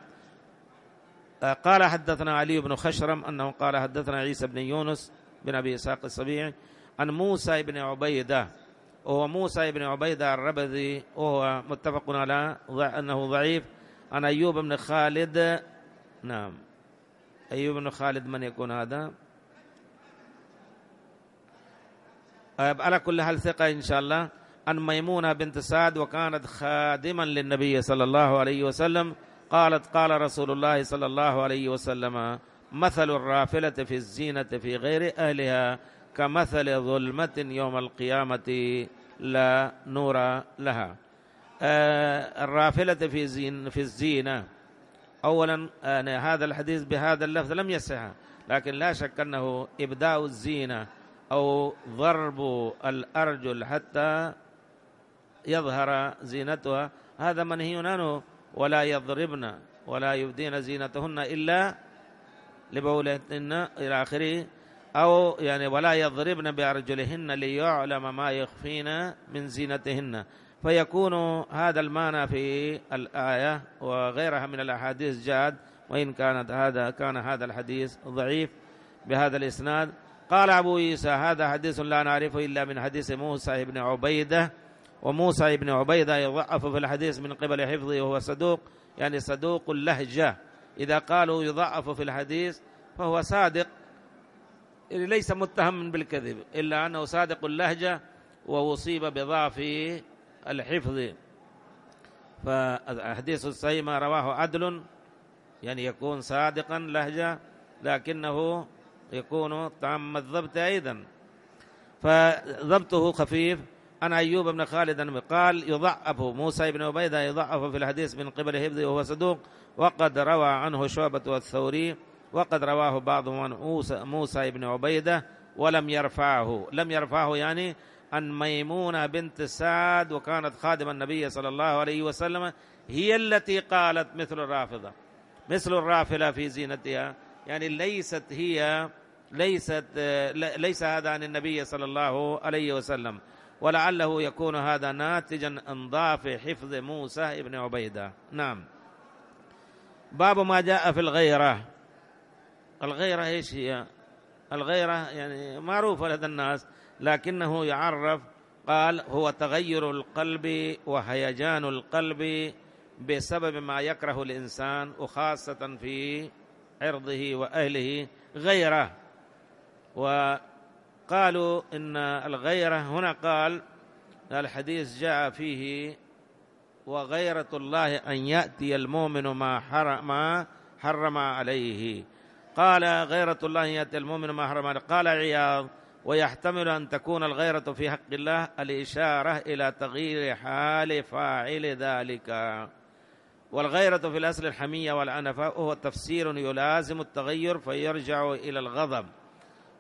آه، قال حدثنا علي بن خشرم أنه قال حدثنا عيسى بن يونس بن أبي إسحاق الصبيع عن موسى بن عبيدة وهو موسى بن عبيدة الربذي وهو متفق على أنه ضعيف عن أيوب بن خالد نعم أيوب بن خالد من يكون هذا طيب، على كل حال ثقة إن شاء الله أن ميمونة بنت سعد وكانت خادما للنبي صلى الله عليه وسلم قالت قال رسول الله صلى الله عليه وسلم مثل الرافلة في الزينة في غير أهلها كمثل ظلمة يوم القيامة لا نور لها آه، الرافلة في الزينة, في الزينة أولا آه، هذا الحديث بهذا اللفظ لم يسع لكن لا شك أنه إبداء الزينة أو ضرب الأرجل حتى يظهر زينتها هذا منهي عنه ولا يضربن ولا يبدين زينتهن إلا لبولهن إلى آخره أو يعني ولا يضربن بأرجلهن ليعلم ما يخفين من زينتهن فيكون هذا المعنى في الآية وغيرها من الأحاديث جاد وإن كانت هذا كان هذا الحديث ضعيف بهذا الإسناد قال أبو عيسى هذا حديث لا نعرفه إلا من حديث موسى بن عبيدة وموسى بن عبيدة يضعف في الحديث من قبل حفظه وهو صدوق يعني صدوق اللهجة إذا قالوا يضعف في الحديث فهو صادق يعني ليس متهم بالكذب إلا أنه صادق اللهجة وأصيب بضعف الحفظ الصحيح ما رواه عدل يعني يكون صادقا لهجة لكنه يكون تام الضبط أيضا فضبطه خفيف عن أيوب بن خالد قال يضعف موسى بن عبيدة يضعف في الحديث من قبل حفظه وهو صدوق وقد روى عنه شعبة والثوري وقد رواه بعض من موسى, موسى بن عبيدة ولم يرفعه لم يرفعه يعني عن ميمونة بنت سعد وكانت خادم النبي صلى الله عليه وسلم هي التي قالت مثل الرافضة مثل الرافلة في زينتها يعني ليست هي ليست ليس هذا عن النبي صلى الله عليه وسلم ولعله يكون هذا ناتجا عن ضعف حفظ موسى ابن عبيدة نعم باب ما جاء في الغيرة الغيرة ايش هي الغيرة يعني معروفة لدى الناس لكنه يعرف قال هو تغير القلب وهيجان القلب بسبب ما يكره الإنسان وخاصة في عرضه وأهله غيره وقالوا إن الغيرة هنا قال الحديث جاء فيه وغيرة الله أن يأتي المؤمن ما حرم حرم عليه قال غيرة الله أن يأتي المؤمن ما حرم عليه قال عياض ويحتمل أن تكون الغيرة في حق الله الإشارة إلى تغيير حال فاعل ذلك والغيرة في الأصل الحمية والعنفة وهو تفسير يلازم التغير فيرجع إلى الغضب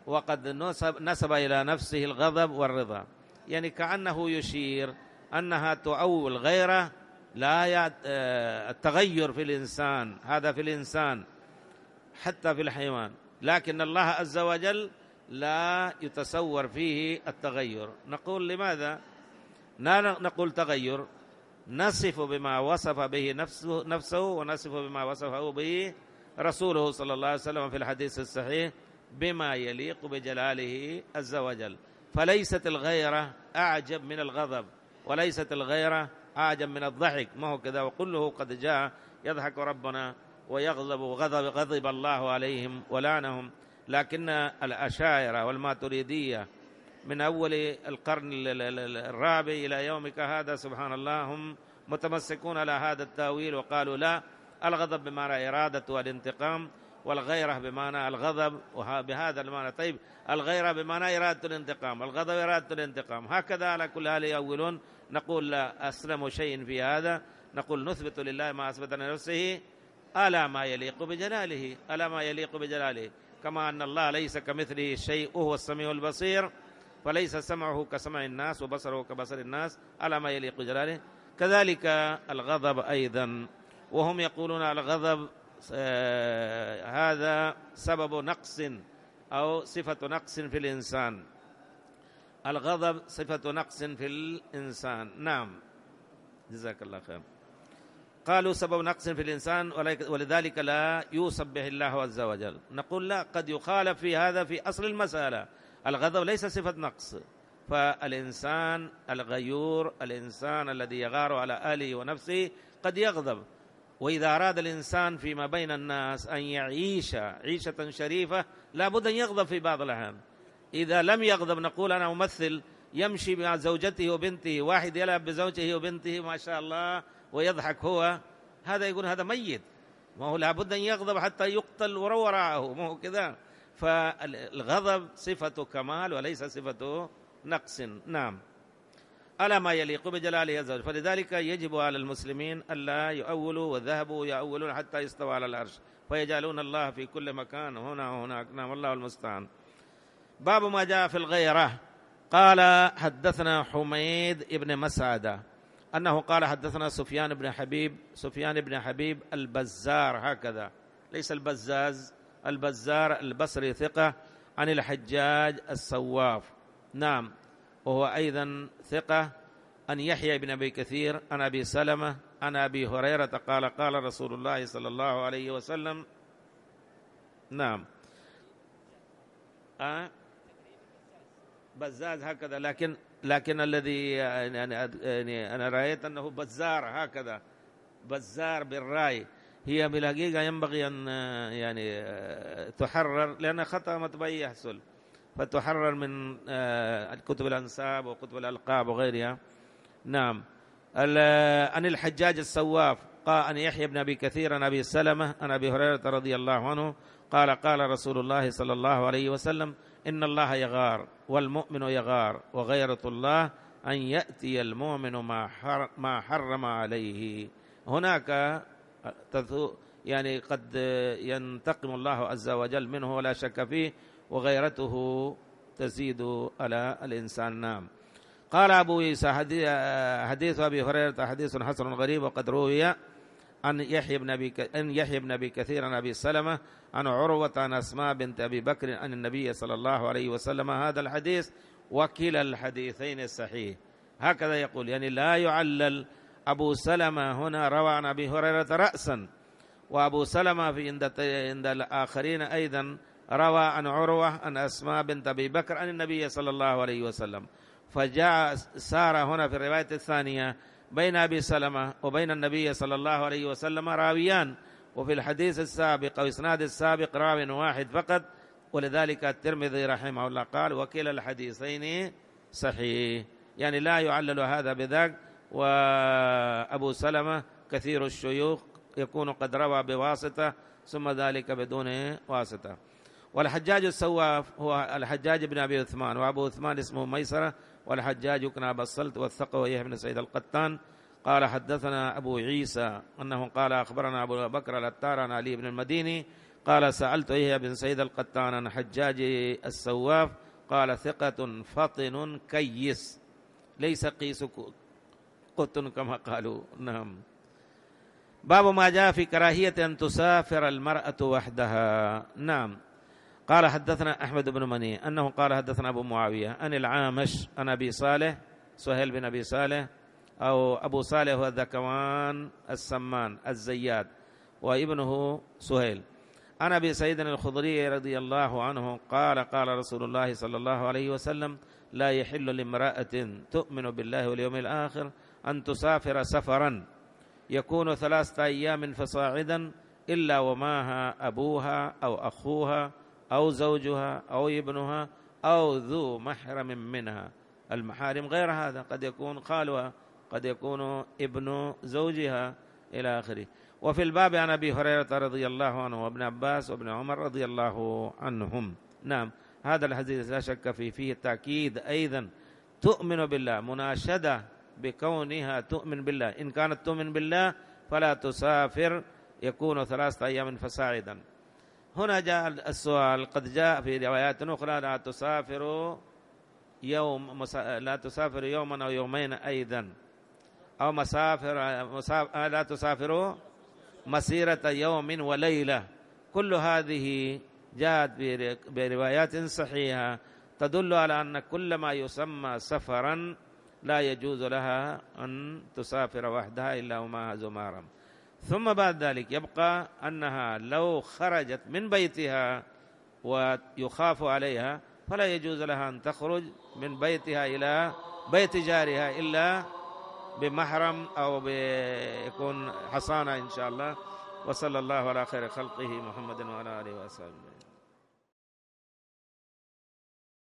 وقد نسب, نسب إلى نفسه الغضب والرضا يعني كأنه يشير أنها تؤول غيره لا آه، التغير في الإنسان هذا في الإنسان حتى في الحيوان لكن الله عز وجل لا يتصور فيه التغير نقول لماذا لا نقول تغير نصف بما وصف به نفسه, نفسه ونصف بما وصفه به رسوله صلى الله عليه وسلم في الحديث الصحيح بما يليق بجلاله عز وجل فليست الغيرة أعجب من الغضب وليست الغيرة أعجب من الضحك ما هو كذا وكله قد جاء يضحك ربنا ويغضب غضب غضب الله عليهم ولعنهم لكن الأشاعرة والماتريدية من أول القرن الرابع إلى يومك هذا سبحان الله هم متمسكون على هذا التأويل وقالوا لا الغضب بمعنى إرادة والانتقام والغيرة بمعنى الغضب بهذا المعنى طيب الغيرة بمعنى إرادة الانتقام الغضب إرادة الانتقام هكذا على كل حال يأولون نقول لا أسلم شيء في هذا نقول نثبت لله ما أثبت لنفسه ألا ما يليق بجلاله ألا ما يليق بجلاله كما أن الله ليس كمثله شيء وهو السميع البصير فليس سمعه كسمع الناس وبصره كبصر الناس على ما يليق جلاله كذلك الغضب أيضا وهم يقولون الغضب آه، هذا سبب نقص أو صفة نقص في الإنسان الغضب صفة نقص في الإنسان نعم جزاك الله خير قالوا سبب نقص في الإنسان ولذلك لا به الله عز وجل نقول لا قد يخالف في هذا في أصل المسألة الغضب ليس صفة نقص فالإنسان الغيور الإنسان الذي يغار على أهله ونفسه قد يغضب وإذا أراد الإنسان فيما بين الناس أن يعيش عيشة شريفة لابد أن يغضب في بعض الأحيان إذا لم يغضب نقول أنا أمثل يمشي مع زوجته وبنته واحد يلعب بزوجته وبنته ما شاء الله ويضحك هو هذا يقول هذا ميت ما هو لابد أن يغضب حتى يقتل وراءه ما هو كذا فالغضب صفة كمال وليس صفة نقص نعم ألا ما يليق بجلاله عز وجل فلذلك يجب على المسلمين ألا يؤولوا وذهبوا يؤولون حتى يستوى على العرش فيجعلون الله في كل مكان هنا وهناك نعم الله المستعان باب ما جاء في الغيرة قال حدثنا حميد ابن مسعدة أنه قال حدثنا سفيان بن حبيب سفيان بن حبيب البزار هكذا ليس البزاز البزار البصري ثقة عن الحجاج السواف نعم وهو أيضا ثقة أن يحيى بن أبي كثير عن أبي سلمة عن أبي هريرة قال قال رسول الله صلى الله عليه وسلم نعم أه بزاز هكذا لكن لكن الذي يعني-, يعني, يعني أنا رأيت أنه بزار هكذا بزار بالرأي هي بالحقيقة ينبغي أن آه، يعني آه، تحرر لأن خطأ مطبعي يحصل فتحرر من آه، كتب الأنساب وكتب الألقاب وغيرها نعم عن الحجاج السواف قال عن يحيى بن أبي كثير عن أبي سلمة عن أبي هريرة رضي الله عنه قال قال رسول الله صلى الله عليه وسلم إن الله يغار والمؤمن يغار وغيرة الله أن يأتي المؤمن ما, حر ما حرم عليه هناك يعني قد ينتقم الله عز وجل منه ولا شك فيه وغيرته تزيد على الإنسان نعم قال أبو عيسى حديث أبي هريرة حديث حسن غريب وقد روي عن يحيى بن أبي ان يحيى بن أبي كثير عن أبي سلمة عن عروة عن أسماء بنت أبي بكر عن النبي صلى الله عليه وسلم هذا الحديث وكلا الحديثين صحيح هكذا يقول يعني لا يعلل أبو سلمة هنا روى عن أبي هريرة رأسا وأبو سلمة في عند عند الآخرين أيضا روى عن عروة عن أسماء بنت أبي بكر عن النبي صلى الله عليه وسلم فجاء سار هنا في الرواية الثانية بين أبي سلمة وبين النبي صلى الله عليه وسلم راويان وفي الحديث السابق أو إسناد السابق راوي واحد فقط ولذلك الترمذي رحمه الله قال وكلا الحديثين صحيح يعني لا يعلل هذا بذاك وأبو سلمة كثير الشيوخ يكون قد روى بواسطة ثم ذلك بدون واسطة والحجاج السواف هو الحجاج بن أبي عثمان وأبو عثمان اسمه ميسرة والحجاج بن أبي الصلت والثقوي يحيى بن سعيد القطان قال حدثنا أبو عيسى أنه قال أخبرنا أبو بكر الأتار عن علي بن المديني قال سألت يحيى بن سعيد القطان عن حجاج السواف قال ثقة فطن كيس ليس قيس قط كما قالوا نعم باب ما جاء في كراهية أن تسافر المرأة وحدها نعم قال حدثنا أحمد بن مني أنه قال حدثنا أبو معاوية أن العامش أن أبي صالح سهيل بن أبي صالح أو أبو صالح هو الذكوان السمان الزياد وابنه سهيل عن أبي سيدنا الخضري رضي الله عنه قال قال رسول الله صلى الله عليه وسلم لا يحل لامرأة تؤمن بالله واليوم الآخر أن تسافر سفرا يكون ثلاثة أيام فصاعدا إلا وماها أبوها أو أخوها أو زوجها أو ابنها أو ذو محرم منها المحارم غير هذا قد يكون خالها قد يكون ابن زوجها إلى آخره وفي الباب عن أبي هريرة رضي الله عنه وابن عباس وابن عمر رضي الله عنهم نعم هذا الحديث لا شك فيه فيه تأكيد أيضا تؤمن بالله مناشدة بكونها تؤمن بالله إن كانت تؤمن بالله فلا تسافر يكون ثلاثة أيام فصاعدا هنا جاء السؤال قد جاء في روايات أخرى لا تسافر يوم لا تسافر يوما أو يومين أيضا أو مسافر مسافر آه، لا تسافر مسيرة يوم وليلة كل هذه جاءت بروايات صحيحة تدل على أن كل ما يسمى سفرا لا يجوز لها أن تسافر وحدها إلا وما زمارا ثم بعد ذلك يبقى أنها لو خرجت من بيتها ويخاف عليها فلا يجوز لها أن تخرج من بيتها إلى بيت جارها إلا بمحرم أو بيكون حصانة إن شاء الله وصلى الله على خير خلقه محمد وعلى آله وصحبه